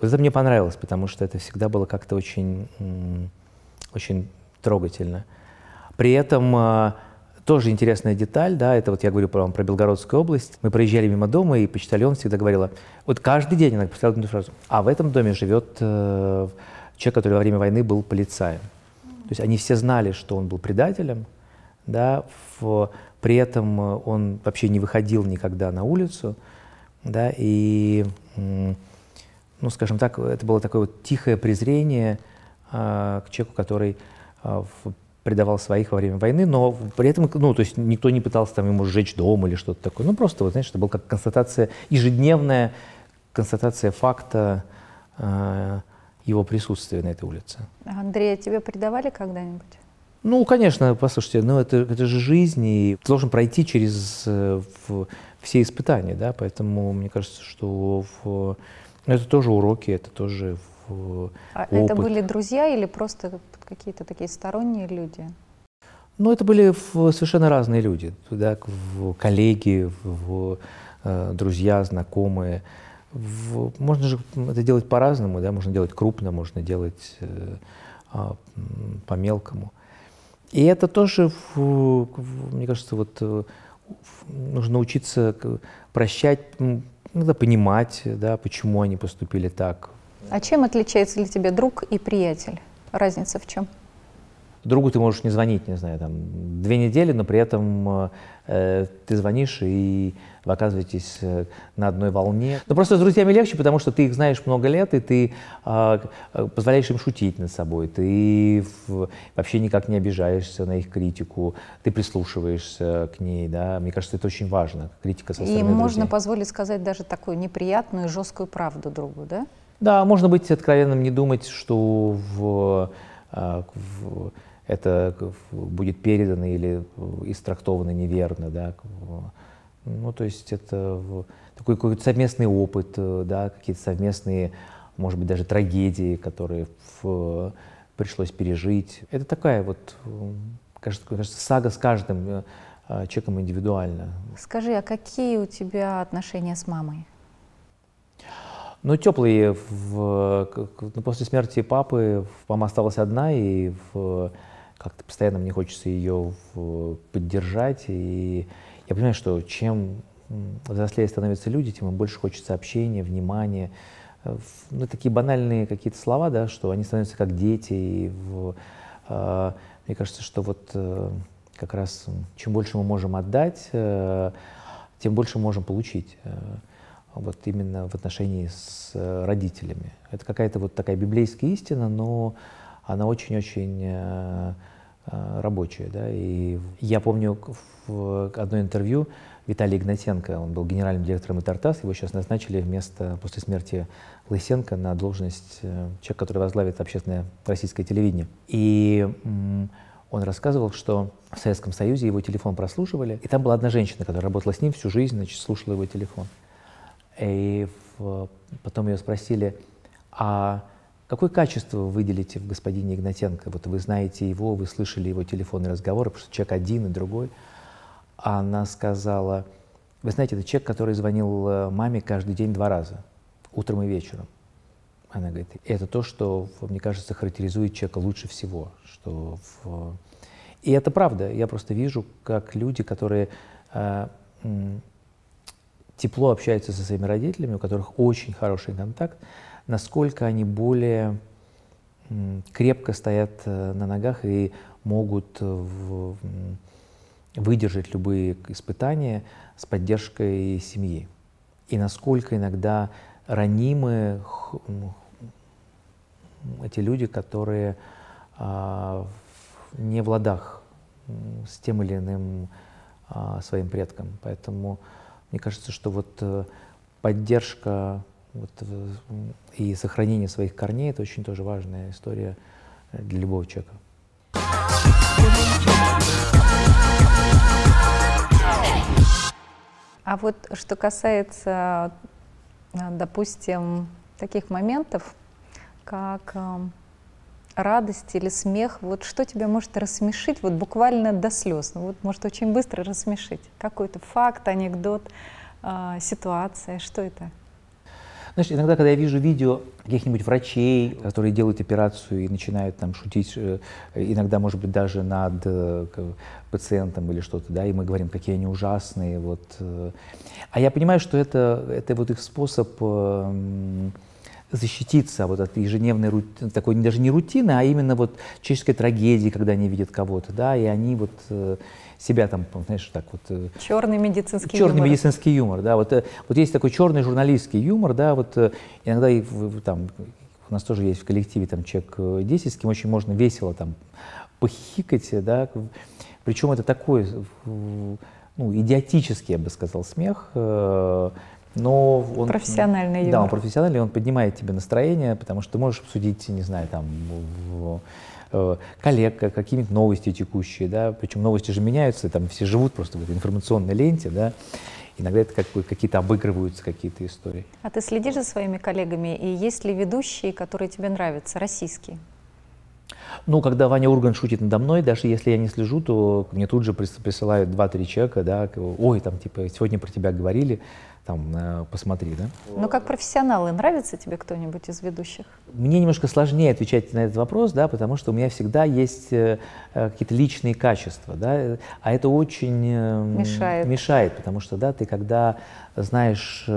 вот это мне понравилось, потому что это всегда было как-то очень, очень трогательно. При этом э, тоже интересная деталь, да, это вот я говорю про, про Белгородскую область. Мы проезжали мимо дома, и почтальон всегда говорила, вот каждый день она повторяла эту фразу, а в этом доме живет э, человек, который во время войны был полицаем. То есть они все знали, что он был предателем, да, в, при этом э, он вообще не выходил никогда на улицу, да, и, ну, скажем так, это было такое вот тихое презрение э, к человеку, который э, а, в, предавал своих во время войны, но при этом, ну, то есть никто не пытался там ему сжечь дом или что-то такое. Ну, просто, вот, знаешь, это была как констатация, ежедневная констатация факта, э, его присутствие на этой улице. Андрея, а тебе предавали когда-нибудь? Ну, конечно, послушайте, но ну, это, это же жизнь, и ты должен пройти через э, в, все испытания, да, поэтому мне кажется, что в, это тоже уроки, это тоже в, а опыт. Это были друзья или просто какие-то такие сторонние люди? Ну, это были в, совершенно разные люди, да, в, коллеги, в, в, э, друзья, знакомые в, можно же это делать по-разному, да, можно делать крупно, можно делать э, а, по мелкому. И это тоже, в, в, мне кажется, вот в, э, нужно учиться прощать, иногда понимать, да, почему они поступили так. А чем отличается для тебя друг и приятель? Разница в чем? другу ты можешь не звонить, не знаю, там, две недели, но при этом э, ты звонишь и вы оказываетесь э, на одной волне. Но просто с друзьями легче, потому что ты их знаешь много лет, и ты а, э, позволяешь им шутить над собой, ты вообще никак не обижаешься на их критику, ты прислушиваешься к ней, да. Мне кажется, это очень важно, критика со стороны И друзей. можно позволить сказать даже такую неприятную, жесткую правду другу, да? Да, можно быть откровенным, не думать, что в, а, в это будет передано или э, истрактовано неверно. Да? Ну, то есть это такой какой-то совместный опыт, э, да, какие-то совместные, может быть, даже трагедии, которые в, э, пришлось пережить. Это такая вот, э, кажется, кажется сага с каждым человеком индивидуально. Скажи, а какие у тебя отношения с мамой? Ну, теплые. В, ну, после смерти папы мама осталась одна, и в, как-то постоянно мне хочется ее в, поддержать. И я понимаю, что чем взрослее становятся люди, тем им больше хочется общения, внимания. Э, ну, такие банальные какие-то слова, да, что они становятся как дети. И в, э, мне кажется, что вот э, как раз чем больше мы можем отдать, э, тем больше можем получить. Э, вот именно в отношении с э, родителями. Это какая-то вот такая библейская истина, но она очень-очень э, Э, рабочие. Да? И я помню в одно интервью Виталий Игнатенко, он был генеральным директором Итартас, его сейчас назначили вместо после смерти Лысенко на должность э, человека, который возглавит общественное российское телевидение. И он рассказывал, что в Советском Союзе его телефон прослушивали, и там была одна женщина, которая работала с ним всю жизнь, значит, слушала его телефон. И потом ее спросили, а Какое качество вы выделите в господине Игнатенко? Вот вы знаете его, вы слышали его телефонный разговор, потому что человек один и другой. она сказала, вы знаете, это человек, который звонил э, маме каждый день два раза, утром и вечером. Она говорит, это то, что, мне кажется, характеризует человека лучше всего. Что в... И это правда. Я просто вижу, как люди, которые э, тепло общаются со своими родителями, у которых очень хороший контакт, насколько они более крепко стоят э, на ногах и могут э, в, выдержать любые испытания с поддержкой семьи. И насколько иногда ранимы эти люди, которые а, не в ладах с тем или иным а, своим предком. Поэтому мне кажется, что вот э, поддержка вот, э, и сохранение своих корней — это очень тоже важная история э, для любого человека. А вот что касается, э, допустим, таких моментов, как радость или смех, вот что тебя может рассмешить, вот буквально до слез, ну вот может очень быстро рассмешить? Какой-то факт, анекдот, ситуация, что это? Знаешь, иногда, когда я вижу видео каких-нибудь врачей, которые делают операцию и начинают там шутить, э, иногда, может быть, даже над э, пациентом или что-то, да, и мы говорим, какие они ужасные, вот. Э. А я понимаю, что это, это вот их способ эм, защититься вот от ежедневной такой даже не рутины, а именно вот человеческой трагедии, когда они видят кого-то, да, и они вот э, себя там, знаешь, так вот... Э, черный медицинский черный юмор. Черный медицинский юмор, да, вот, э, вот есть такой черный журналистский юмор, да, вот иногда и там у нас тоже есть в коллективе там человек 10, с кем очень можно весело там похихикать, да, причем это такой, ну, идиотический, я бы сказал, смех, но он... Профессиональный юмор. Да, он профессиональный, он поднимает тебе настроение, потому что ты можешь обсудить, не знаю, там, в, в, э, коллег, какие-нибудь новости текущие, да, причем новости же меняются, там все живут просто в этой информационной ленте, да, иногда это как, бы какие-то обыгрываются какие-то истории. А ты следишь за своими коллегами, и есть ли ведущие, которые тебе нравятся, российские? Ну, когда Ваня Ургант шутит надо мной, даже если я не слежу, то мне тут же присылают 2-3 человека, да, ой, там, типа, сегодня про тебя говорили, там, э, посмотри, да? Ну, как профессионалы, нравится тебе кто-нибудь из ведущих? Мне немножко сложнее отвечать на этот вопрос, да, потому что у меня всегда есть э, э, какие-то личные качества, да, а это очень эм, мешает, мешает потому что, да, ты когда знаешь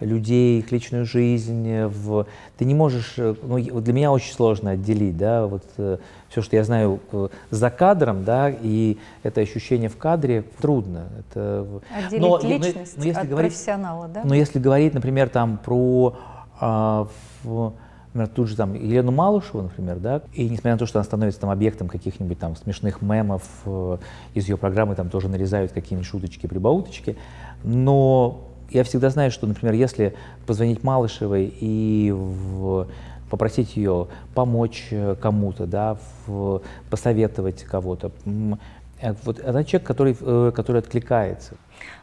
людей, их личную жизнь. Э, в... Ты не можешь, э, ну, для меня очень сложно отделить, да, вот э, все, что я знаю за кадром, да, и это ощущение в кадре трудно. Это... Отделить но, личность но, но, если от говорить, профессионала, да? Но если говорить, например, там про э, в, например, тут же там Елену Малышеву, например, да, и несмотря на то, что она становится там объектом каких-нибудь там смешных мемов, э, из ее программы там тоже нарезают какие-нибудь шуточки, прибауточки, но я всегда знаю, что, например, если позвонить Малышевой и в, попросить ее помочь э, кому-то, да, в, посоветовать кого-то, э, вот она человек, который, э, который откликается.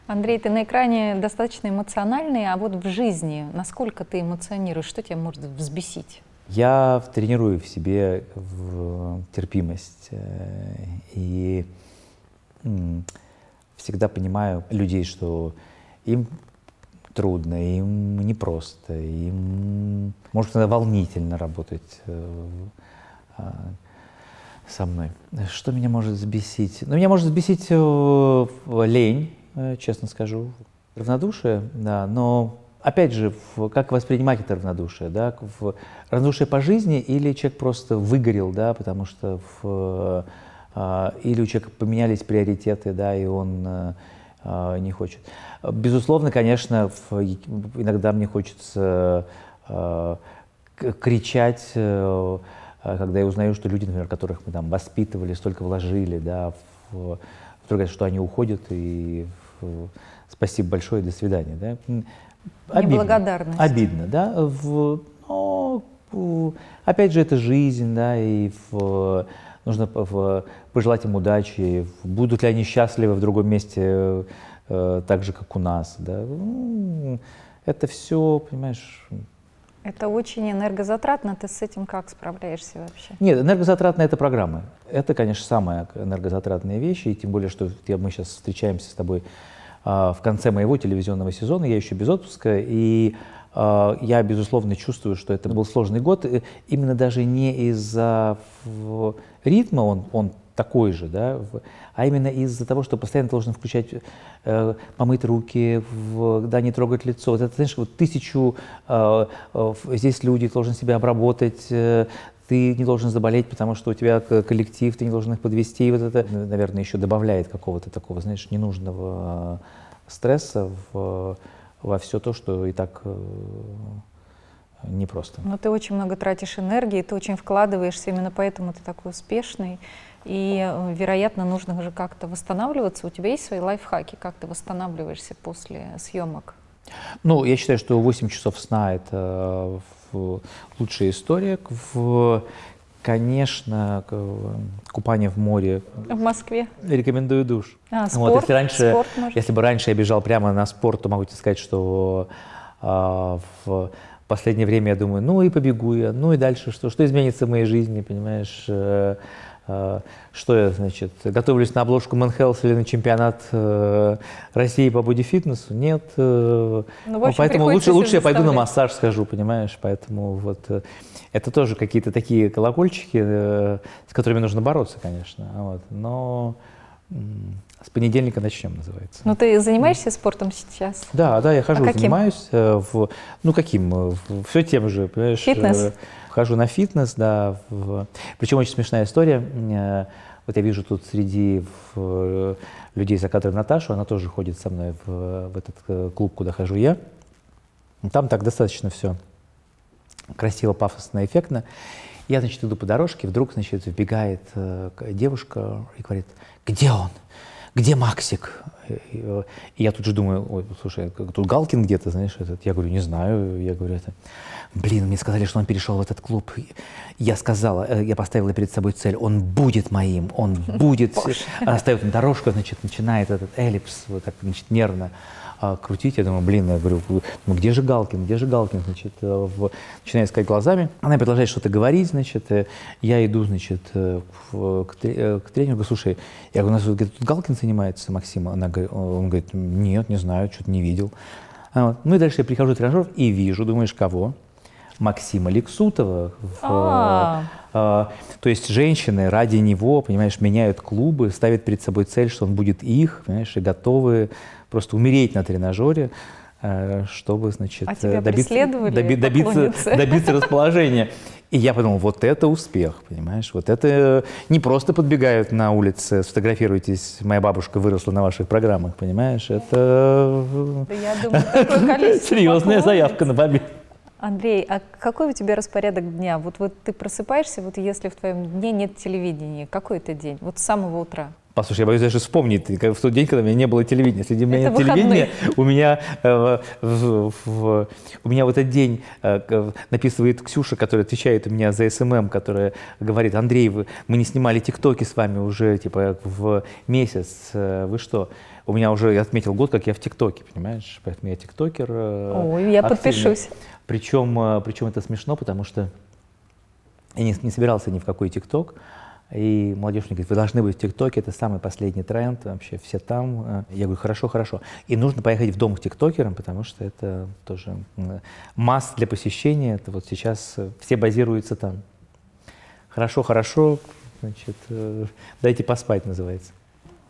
Андрей, ты на экране достаточно эмоциональный, а вот в жизни насколько ты эмоционируешь, что тебя может взбесить? Я тренирую в себе в терпимость и всегда понимаю людей, что им трудно, им непросто, им, может, иногда волнительно работать э, а, со мной. Что меня может сбесить? Ну, меня может сбесить э, лень, э, честно скажу, равнодушие, да, но опять же, как воспринимать это равнодушие, да, равнодушие по жизни или человек просто выгорел, да, потому что в, а, или у человека поменялись приоритеты, да, и он э, не хочет. Безусловно, конечно, иногда мне хочется э, кричать, э, э, когда я узнаю, что люди, например, которых мы там воспитывали, столько вложили, да, в, вдруг что они уходят, и в, спасибо большое, до свидания, да. Обидно, Обидно, да. В, но, опять же, это жизнь, да, и в, нужно в, пожелать им удачи, будут ли они счастливы в другом месте, э, так же, как у нас. Да? Это все, понимаешь... Это очень энергозатратно. Ты с этим как справляешься вообще? Нет, энергозатратно это программы. Это, конечно, самые энергозатратные вещи. И тем более, что мы сейчас встречаемся с тобой а, в конце моего телевизионного сезона, я еще без отпуска, и а, я, безусловно, чувствую, что это был сложный год, именно даже не из-за ритма, он, он такой же, да, а именно из-за того, что постоянно должен включать э, помыть руки, в, да, не трогать лицо. Вот это, знаешь, вот тысячу э, э, здесь люди, должен себя обработать, э, ты не должен заболеть, потому что у тебя коллектив, ты не должен их подвести. И вот это, наверное, еще добавляет какого-то такого, знаешь, ненужного стресса в, во все то, что и так э, непросто. Но ты очень много тратишь энергии, ты очень вкладываешься, именно поэтому ты такой успешный. И, э, вероятно, нужно же как-то восстанавливаться. У тебя есть свои лайфхаки, как ты восстанавливаешься после съемок? Ну, я считаю, что 8 часов сна – это э, лучшая история. В, конечно, э, купание в море. В Москве? Рекомендую душ. А, спорт? Вот, если, раньше, спорт если бы раньше я бежал прямо на спорт, то могу тебе сказать, что а, в последнее время я думаю, ну и побегу я, ну и дальше что? Что изменится в моей жизни, понимаешь? Э, что я, значит, готовлюсь на обложку Manhealth или на чемпионат э, России по бодифитнесу? Нет. Э, ну, общем, Поэтому лучше, лучше я пойду на массаж схожу, понимаешь? Поэтому вот это тоже какие-то такие колокольчики, с которыми нужно бороться, конечно. Вот. Но с понедельника начнем, называется. Ну, ты занимаешься спортом сейчас? Да, да, я а хожу, а каким? занимаюсь. В, ну, каким? Все тем же, понимаешь? Фитнес? хожу на фитнес, да. В... Причем очень смешная история. Э, вот я вижу тут среди в, э, людей за кадром Наташу, она тоже ходит со мной в, в этот э, клуб, куда хожу я. Там так достаточно все красиво, пафосно, эффектно. Я, значит, иду по дорожке, вдруг, значит, вбегает э, девушка и говорит, где он? где Максик? И я тут же думаю, ой, слушай, тут Галкин где-то, знаешь, этот. Я говорю, не знаю. Я говорю, это... Блин, мне сказали, что он перешел в этот клуб. Я сказала, э, я поставила перед собой цель, он будет моим, он будет. Она встает на дорожку, значит, начинает этот эллипс, вот так, значит, нервно. А, крутить. Я думаю, блин, я говорю, ну, где же Галкин, где же Галкин, значит, э, в... начинаю искать глазами. Она продолжает что-то говорить, значит, э, я иду, значит, э, в, к, тренеру, говорю, слушай, я говорю, у нас говорит, тут Галкин занимается, Максим? Она, говорит, он говорит, нет, не знаю, что-то не видел. А, вот. Ну и дальше я прихожу в тренажер и вижу, думаешь, кого? Максима Лексутова. В, а -а -а. А, то есть женщины ради него, понимаешь, меняют клубы, ставят перед собой цель, что он будет их, понимаешь, и готовы просто умереть на тренажере, э, чтобы, значит, а э, добиться, доби, добиться, добиться расположения. И я подумал, вот это успех, понимаешь? Вот это э, не просто подбегают на улице, сфотографируйтесь, моя бабушка выросла на ваших программах, понимаешь? Это серьезная заявка на победу. Андрей, а какой у тебя распорядок дня? Вот, вот ты просыпаешься, вот если в твоем дне нет телевидения, какой это день? Вот с самого утра. Послушай, я боюсь даже вспомнить, в тот день, когда у меня не было телевидения. Если меня нет телевидения, у меня, э, в, в, у меня в этот день э, написывает Ксюша, которая отвечает у меня за СММ, которая говорит, Андрей, вы, мы не снимали тиктоки с вами уже типа в месяц, э, вы что? У меня уже, я отметил год, как я в ТикТоке, понимаешь? Поэтому я тиктокер. Э, Ой, я активный. подпишусь. Причем, э, причем это смешно, потому что я не, не собирался ни в какой ТикТок. TikTok и молодежь мне говорит, вы должны быть в ТикТоке, это самый последний тренд, вообще все там. Э, я говорю, хорошо, хорошо. И нужно поехать в дом к тиктокерам, потому что это тоже масс для посещения, это вот сейчас э, все базируются там. Хорошо, хорошо, значит, э, дайте поспать называется.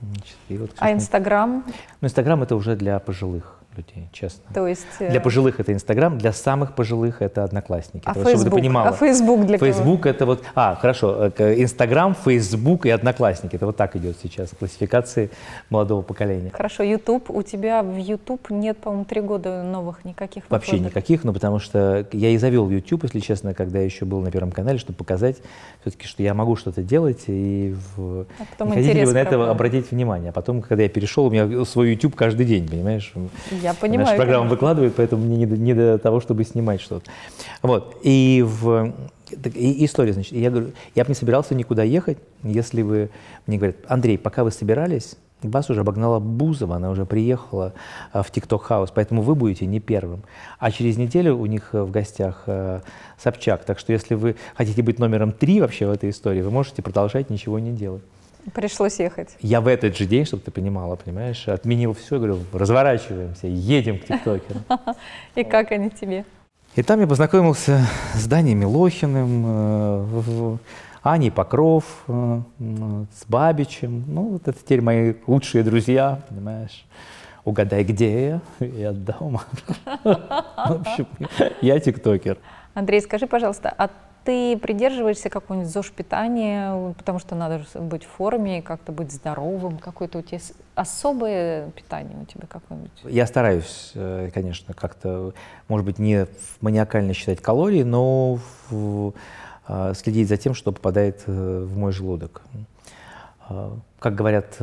Значит, и вот, а Инстаграм? Ну, Инстаграм это уже для пожилых людей, честно. То есть... Э, для пожилых это Инстаграм, для самых пожилых это Одноклассники. А это, Facebook? Чтобы ты понимала. А Фейсбук для Facebook кого? это вот... А, хорошо. Э, Инстаграм, Фейсбук и Одноклассники. Это вот так идет сейчас классификации молодого поколения. Хорошо. Ютуб. У тебя в Ютуб нет, по-моему, три года новых никаких выкладок. Вообще никаких, но ну, потому что я и завел Ютуб, если честно, когда еще был на Первом канале, чтобы показать все-таки, что я могу что-то делать и в... а потом не хотите ли вы на это обратить внимание. А потом, когда я перешел, у меня свой YouTube каждый день, понимаешь? Я я понимаю. Наша программа выкладывает, поэтому мне не до, не до того, чтобы снимать что-то. Вот. И в и история, значит, я говорю, я бы не собирался никуда ехать, если бы мне говорят, Андрей, пока вы собирались, вас уже обогнала Бузова, она уже приехала а, в TikTok Хаус, поэтому вы будете не первым. А через неделю у них э, в гостях э, Собчак, так что если вы хотите быть номером три вообще в этой истории, вы можете продолжать ничего не делать. Пришлось ехать. Я в этот же день, чтобы ты понимала, понимаешь, отменил все, говорю, разворачиваемся, едем к тиктокеру. И как они тебе? И там я познакомился с Даней Милохиным, э, Аней Покров, э, с Бабичем. Ну, вот это теперь мои лучшие друзья, понимаешь. Угадай, где я? Я дома. В общем, я тиктокер. Андрей, скажи, пожалуйста, а ты придерживаешься какого-нибудь ЗОЖ питания, потому что надо быть в форме, как-то быть здоровым? Какое-то у тебя особое питание у тебя какое-нибудь? Я стараюсь, э, конечно, как-то, может быть, не маниакально считать калории, но э, следить за тем, что попадает э, в мой желудок. Как говорят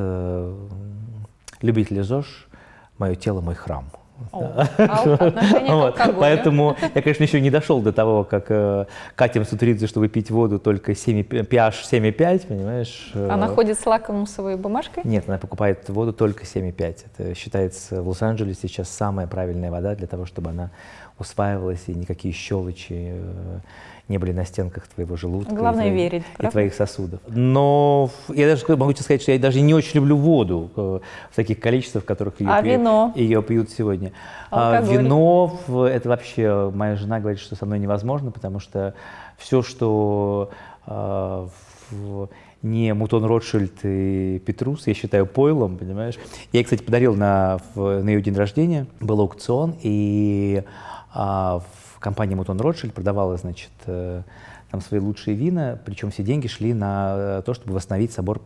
любители ЗОЖ, мое тело – мой храм – а Поэтому я, конечно, еще не дошел до того, как э, катим сутридзе, чтобы пить воду только 7, pH 7,5, понимаешь? Э. Она ходит с лакомусовой бумажкой? Нет, она покупает воду только 7,5. Это считается в Лос-Анджелесе сейчас самая правильная вода для того, чтобы она усваивалась, и никакие щелочи э, не были на стенках твоего желудка. Главное и твоих, верить, и твоих сосудов. Но я даже могу тебе сказать, что я даже не очень люблю воду э, в таких количествах, в которых ее, а пьют, вино? ее пьют сегодня. А, Алкоголь. Вино это вообще моя жена говорит, что со мной невозможно, потому что все, что э, не Мутон Ротшильд и Петрус, я считаю пойлом, понимаешь. Я кстати, подарил на, на ее день рождения, был аукцион, и а, компания Мутон Ротшильд продавала, значит, э, там свои лучшие вина, причем все деньги шли на э, то, чтобы восстановить собор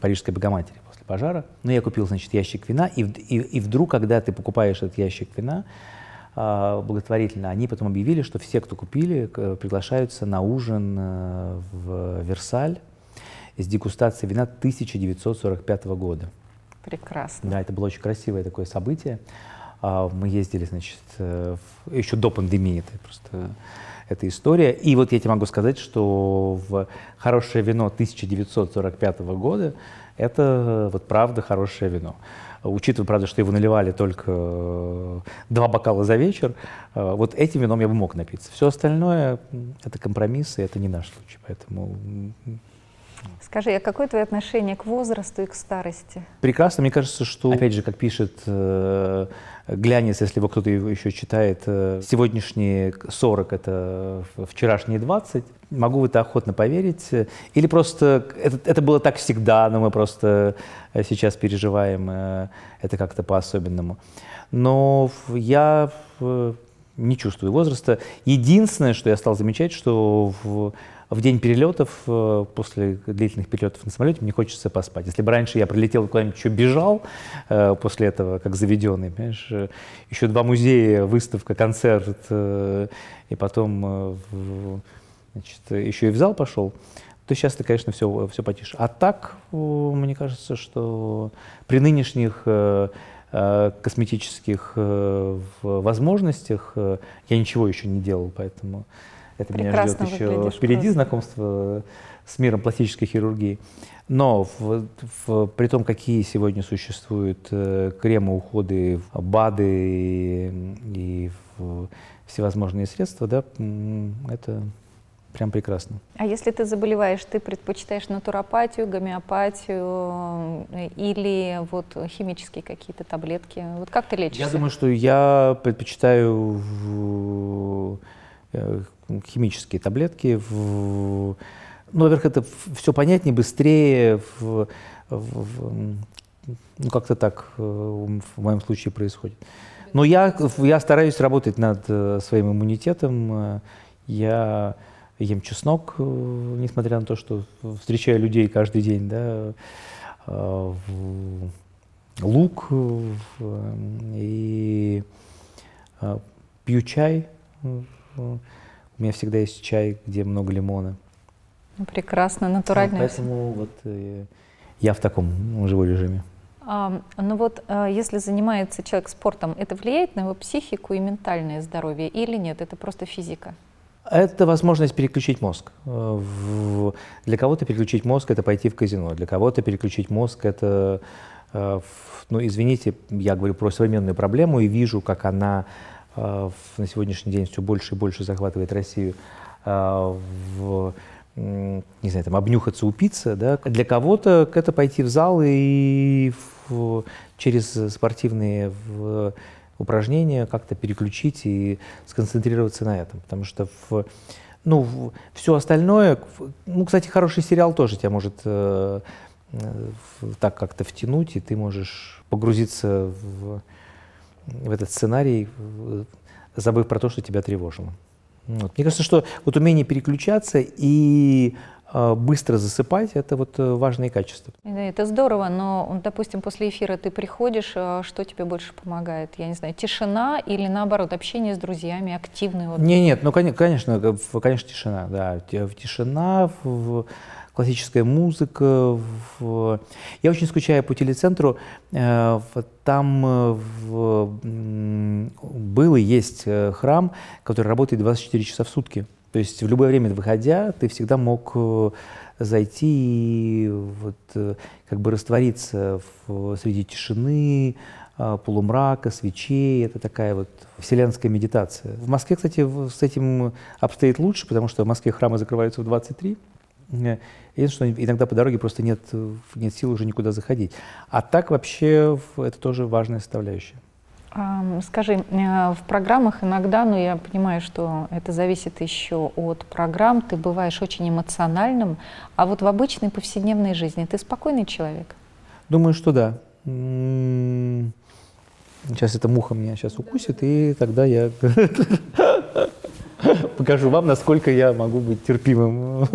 Парижской Богоматери после пожара. Ну, я купил, значит, ящик вина, и, и, и вдруг, когда ты покупаешь этот ящик вина, а, благотворительно, они потом объявили, что все, кто купили, приглашаются на ужин э, в Версаль с дегустацией вина 1945 года. Прекрасно. Да, это было очень красивое такое событие. А мы ездили, значит, э, еще до пандемии, это просто эта история. И вот я тебе могу сказать, что в хорошее вино 1945 года это вот правда хорошее вино. Учитывая, правда, что его наливали только э, два бокала за вечер, э, вот этим вином я бы мог напиться. Все остальное — это компромиссы, это не наш случай, поэтому Скажи, а какое твое отношение к возрасту и к старости? Прекрасно. Мне кажется, что, опять же, как пишет э, Глянец, если его кто-то еще читает, э, сегодняшние 40 — это вчерашние 20. Могу в это охотно поверить. Или просто это, это было так всегда, но мы просто э, сейчас переживаем э, это как-то по-особенному. Но я э, не чувствую возраста. Единственное, что я стал замечать, что... В, в день перелетов, э, после длительных перелетов на самолете, мне хочется поспать. Если бы раньше я прилетел куда-нибудь еще бежал, э, после этого, как заведенный, понимаешь, э, еще два музея, выставка, концерт, и потом значит, еще и в зал пошел, то сейчас ты, конечно, все, все потише. А так, мне кажется, что при нынешних косметических возможностях я ничего еще не делал, поэтому... Это Прекрасно меня ждет еще впереди просто. знакомство с миром пластической хирургии. Но в, в, при том, какие сегодня существуют э, кремы, уходы, БАДы и, и в, всевозможные средства, да, это прям прекрасно. А если ты заболеваешь, ты предпочитаешь натуропатию, гомеопатию э, или вот химические какие-то таблетки? Вот как ты лечишься? Я думаю, что я предпочитаю Э, химические таблетки. В... Ну, во-первых, это все понятнее, быстрее, в, в, ну, как-то так э, в моем случае происходит. Но я, я стараюсь работать над э, своим иммунитетом. Я ем чеснок, несмотря на то, что встречаю людей каждый день. Да, лук и пью чай ну, у меня всегда есть чай, где много лимона. Ну, прекрасно, натурально. Поэтому вот э, я в таком ну, живой режиме. А, ну вот, э, если занимается человек спортом, это влияет на его психику и ментальное здоровье или нет? Это просто физика? Это возможность переключить мозг. Э, для кого-то переключить мозг – это пойти в казино, для кого-то переключить мозг – это, ну, извините, я говорю про современную проблему и вижу, как она Э, на сегодняшний день все больше и больше захватывает Россию э, в не знаю, там, обнюхаться, упиться, да, для кого-то это пойти в зал и в, через спортивные в, упражнения как-то переключить и сконцентрироваться на этом, потому что в, ну, в, все остальное, ну, кстати, хороший сериал тоже тебя может э, э, так как-то втянуть, и ты можешь погрузиться в в этот сценарий, забыв про то, что тебя тревожило. Вот. Мне кажется, что вот умение переключаться и а, быстро засыпать, это вот э, важные качества. Это здорово, но, допустим, после эфира ты приходишь, а, что тебе больше помогает? Я не знаю, тишина или, наоборот, общение с друзьями, активный? Вот... Не, нет, ну, конечно, конечно, тишина, да. Тишина, в, классическая музыка. В... Я очень скучаю по телецентру. Э, там э, в... был и есть э, храм, который работает 24 часа в сутки. То есть в любое время выходя, ты всегда мог зайти и вот как бы раствориться в, среди тишины, полумрака, свечей. Это такая вот вселенская медитация. В Москве, кстати, с этим обстоит лучше, потому что в Москве храмы закрываются в 23. Единственное, э, что иногда по дороге просто нет, нет сил уже никуда заходить. А так вообще это тоже важная составляющая. Скажи, э, в программах иногда, ну я понимаю, что это зависит еще от программ, ты бываешь очень эмоциональным, а вот в обычной повседневной жизни ты спокойный человек? Думаю, что да. Сейчас эта муха меня сейчас укусит, и тогда я... покажу вам, насколько я могу быть терпимым.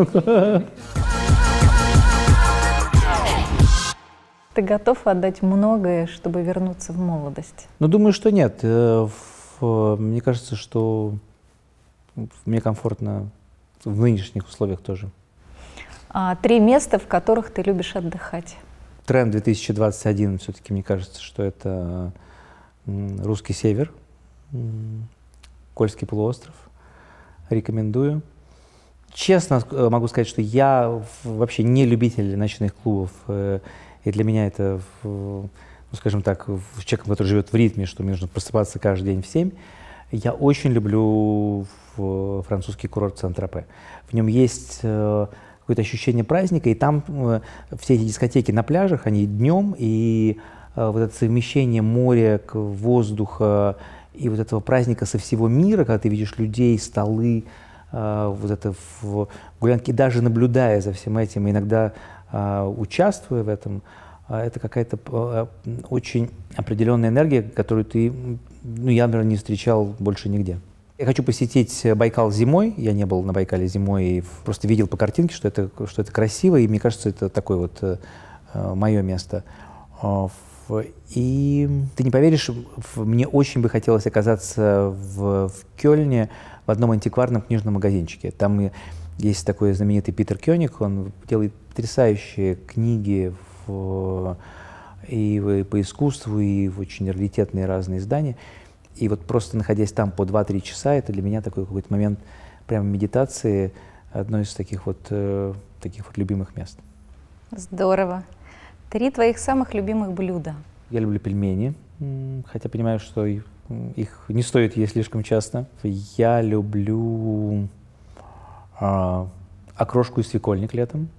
Ты готов отдать многое, чтобы вернуться в молодость? Ну, думаю, что нет. Э, мне кажется, что мне комфортно в нынешних условиях тоже. А, три места, в которых ты любишь отдыхать? Тренд 2021 все-таки, мне кажется, что это русский север, Кольский полуостров – рекомендую. Честно э, могу сказать, что я вообще не любитель ночных клубов, э, и для меня это, ну, скажем так, человек, который живет в ритме, что мне нужно просыпаться каждый день в 7. Я очень люблю французский курорт Сан-Тропе. В нем есть э, какое-то ощущение праздника, и там все эти дискотеки на пляжах, они днем, и вот это совмещение моря, воздуха и вот этого праздника со всего мира, когда ты видишь людей, столы, э, вот это в гулянке, даже наблюдая за всем этим, иногда э, участвуя в этом, э, это какая-то очень определенная энергия, которую ты, ну, я, например, не встречал больше нигде. Я хочу посетить Байкал зимой. Я не был на Байкале зимой и просто видел по картинке, что это, что это красиво, и мне кажется, это такое вот мое место. И ты не поверишь, мне очень бы хотелось оказаться в, в Кёльне в одном антикварном книжном магазинчике. Там есть такой знаменитый Питер Кёник, он делает потрясающие книги в, и по искусству, и в очень раритетные разные издания. И вот просто находясь там по 2-3 часа, это для меня такой какой-то момент прямо медитации, одно из таких вот, э, таких вот любимых мест. Здорово. Три твоих самых любимых блюда. Я люблю пельмени, хотя понимаю, что их не стоит есть слишком часто. Я люблю а, окрошку и свекольник летом.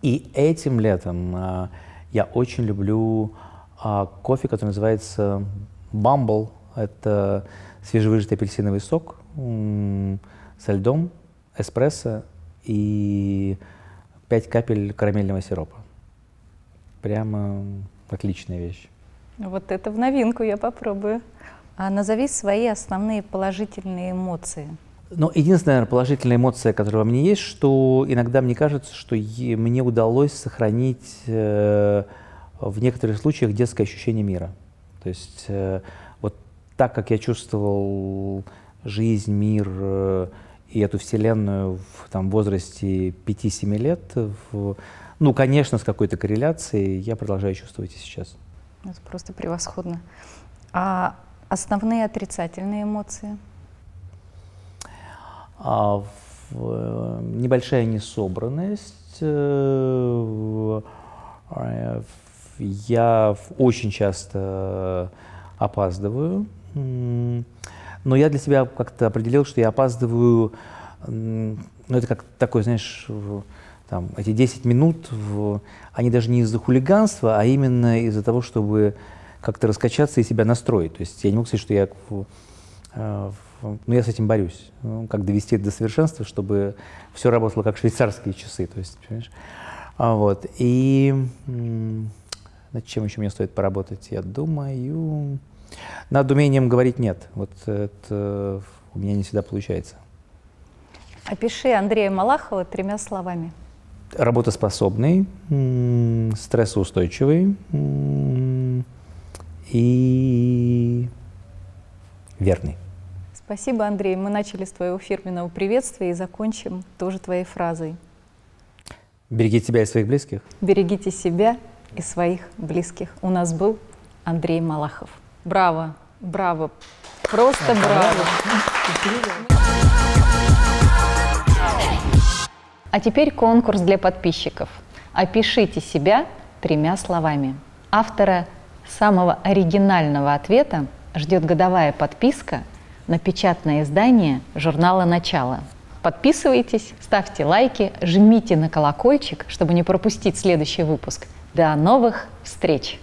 И этим летом а, я очень люблю а, кофе, который называется Bumble. Это свежевыжатый апельсиновый сок со льдом, эспрессо и 5 капель карамельного сиропа. Прямо отличная вещь. Вот это в новинку, я попробую. А назови свои основные положительные эмоции. Ну, единственная наверное, положительная эмоция, которая во мне есть, что иногда мне кажется, что мне удалось сохранить э, в некоторых случаях детское ощущение мира. То есть э, вот так, как я чувствовал жизнь, мир э, и эту вселенную в там, возрасте 5-7 лет, в, ну, конечно, с какой-то корреляцией я продолжаю чувствовать и сейчас. Это просто превосходно. А основные отрицательные эмоции? А, в, э, небольшая несобранность. Э, э, я очень часто опаздываю. Но я для себя как-то определил, что я опаздываю, ну это как такой, знаешь, там, эти 10 минут, в, они даже не из-за хулиганства, а именно из-за того, чтобы как-то раскачаться и себя настроить. То есть я не могу сказать, что я... Э, ну, я с этим борюсь. Ну, как довести это до совершенства, чтобы все работало как швейцарские часы. То есть, понимаешь? А, вот. И над чем еще мне стоит поработать? Я думаю... Над умением говорить «нет». Вот это у меня не всегда получается. Опиши Андрея Малахова тремя словами работоспособный, стрессоустойчивый и верный. Спасибо, Андрей. Мы начали с твоего фирменного приветствия и закончим тоже твоей фразой. Берегите себя и своих близких. Берегите себя и своих близких. У нас был Андрей Малахов. Браво, браво, просто браво. браво. А теперь конкурс для подписчиков. Опишите себя тремя словами. Автора самого оригинального ответа ждет годовая подписка на печатное издание журнала «Начало». Подписывайтесь, ставьте лайки, жмите на колокольчик, чтобы не пропустить следующий выпуск. До новых встреч!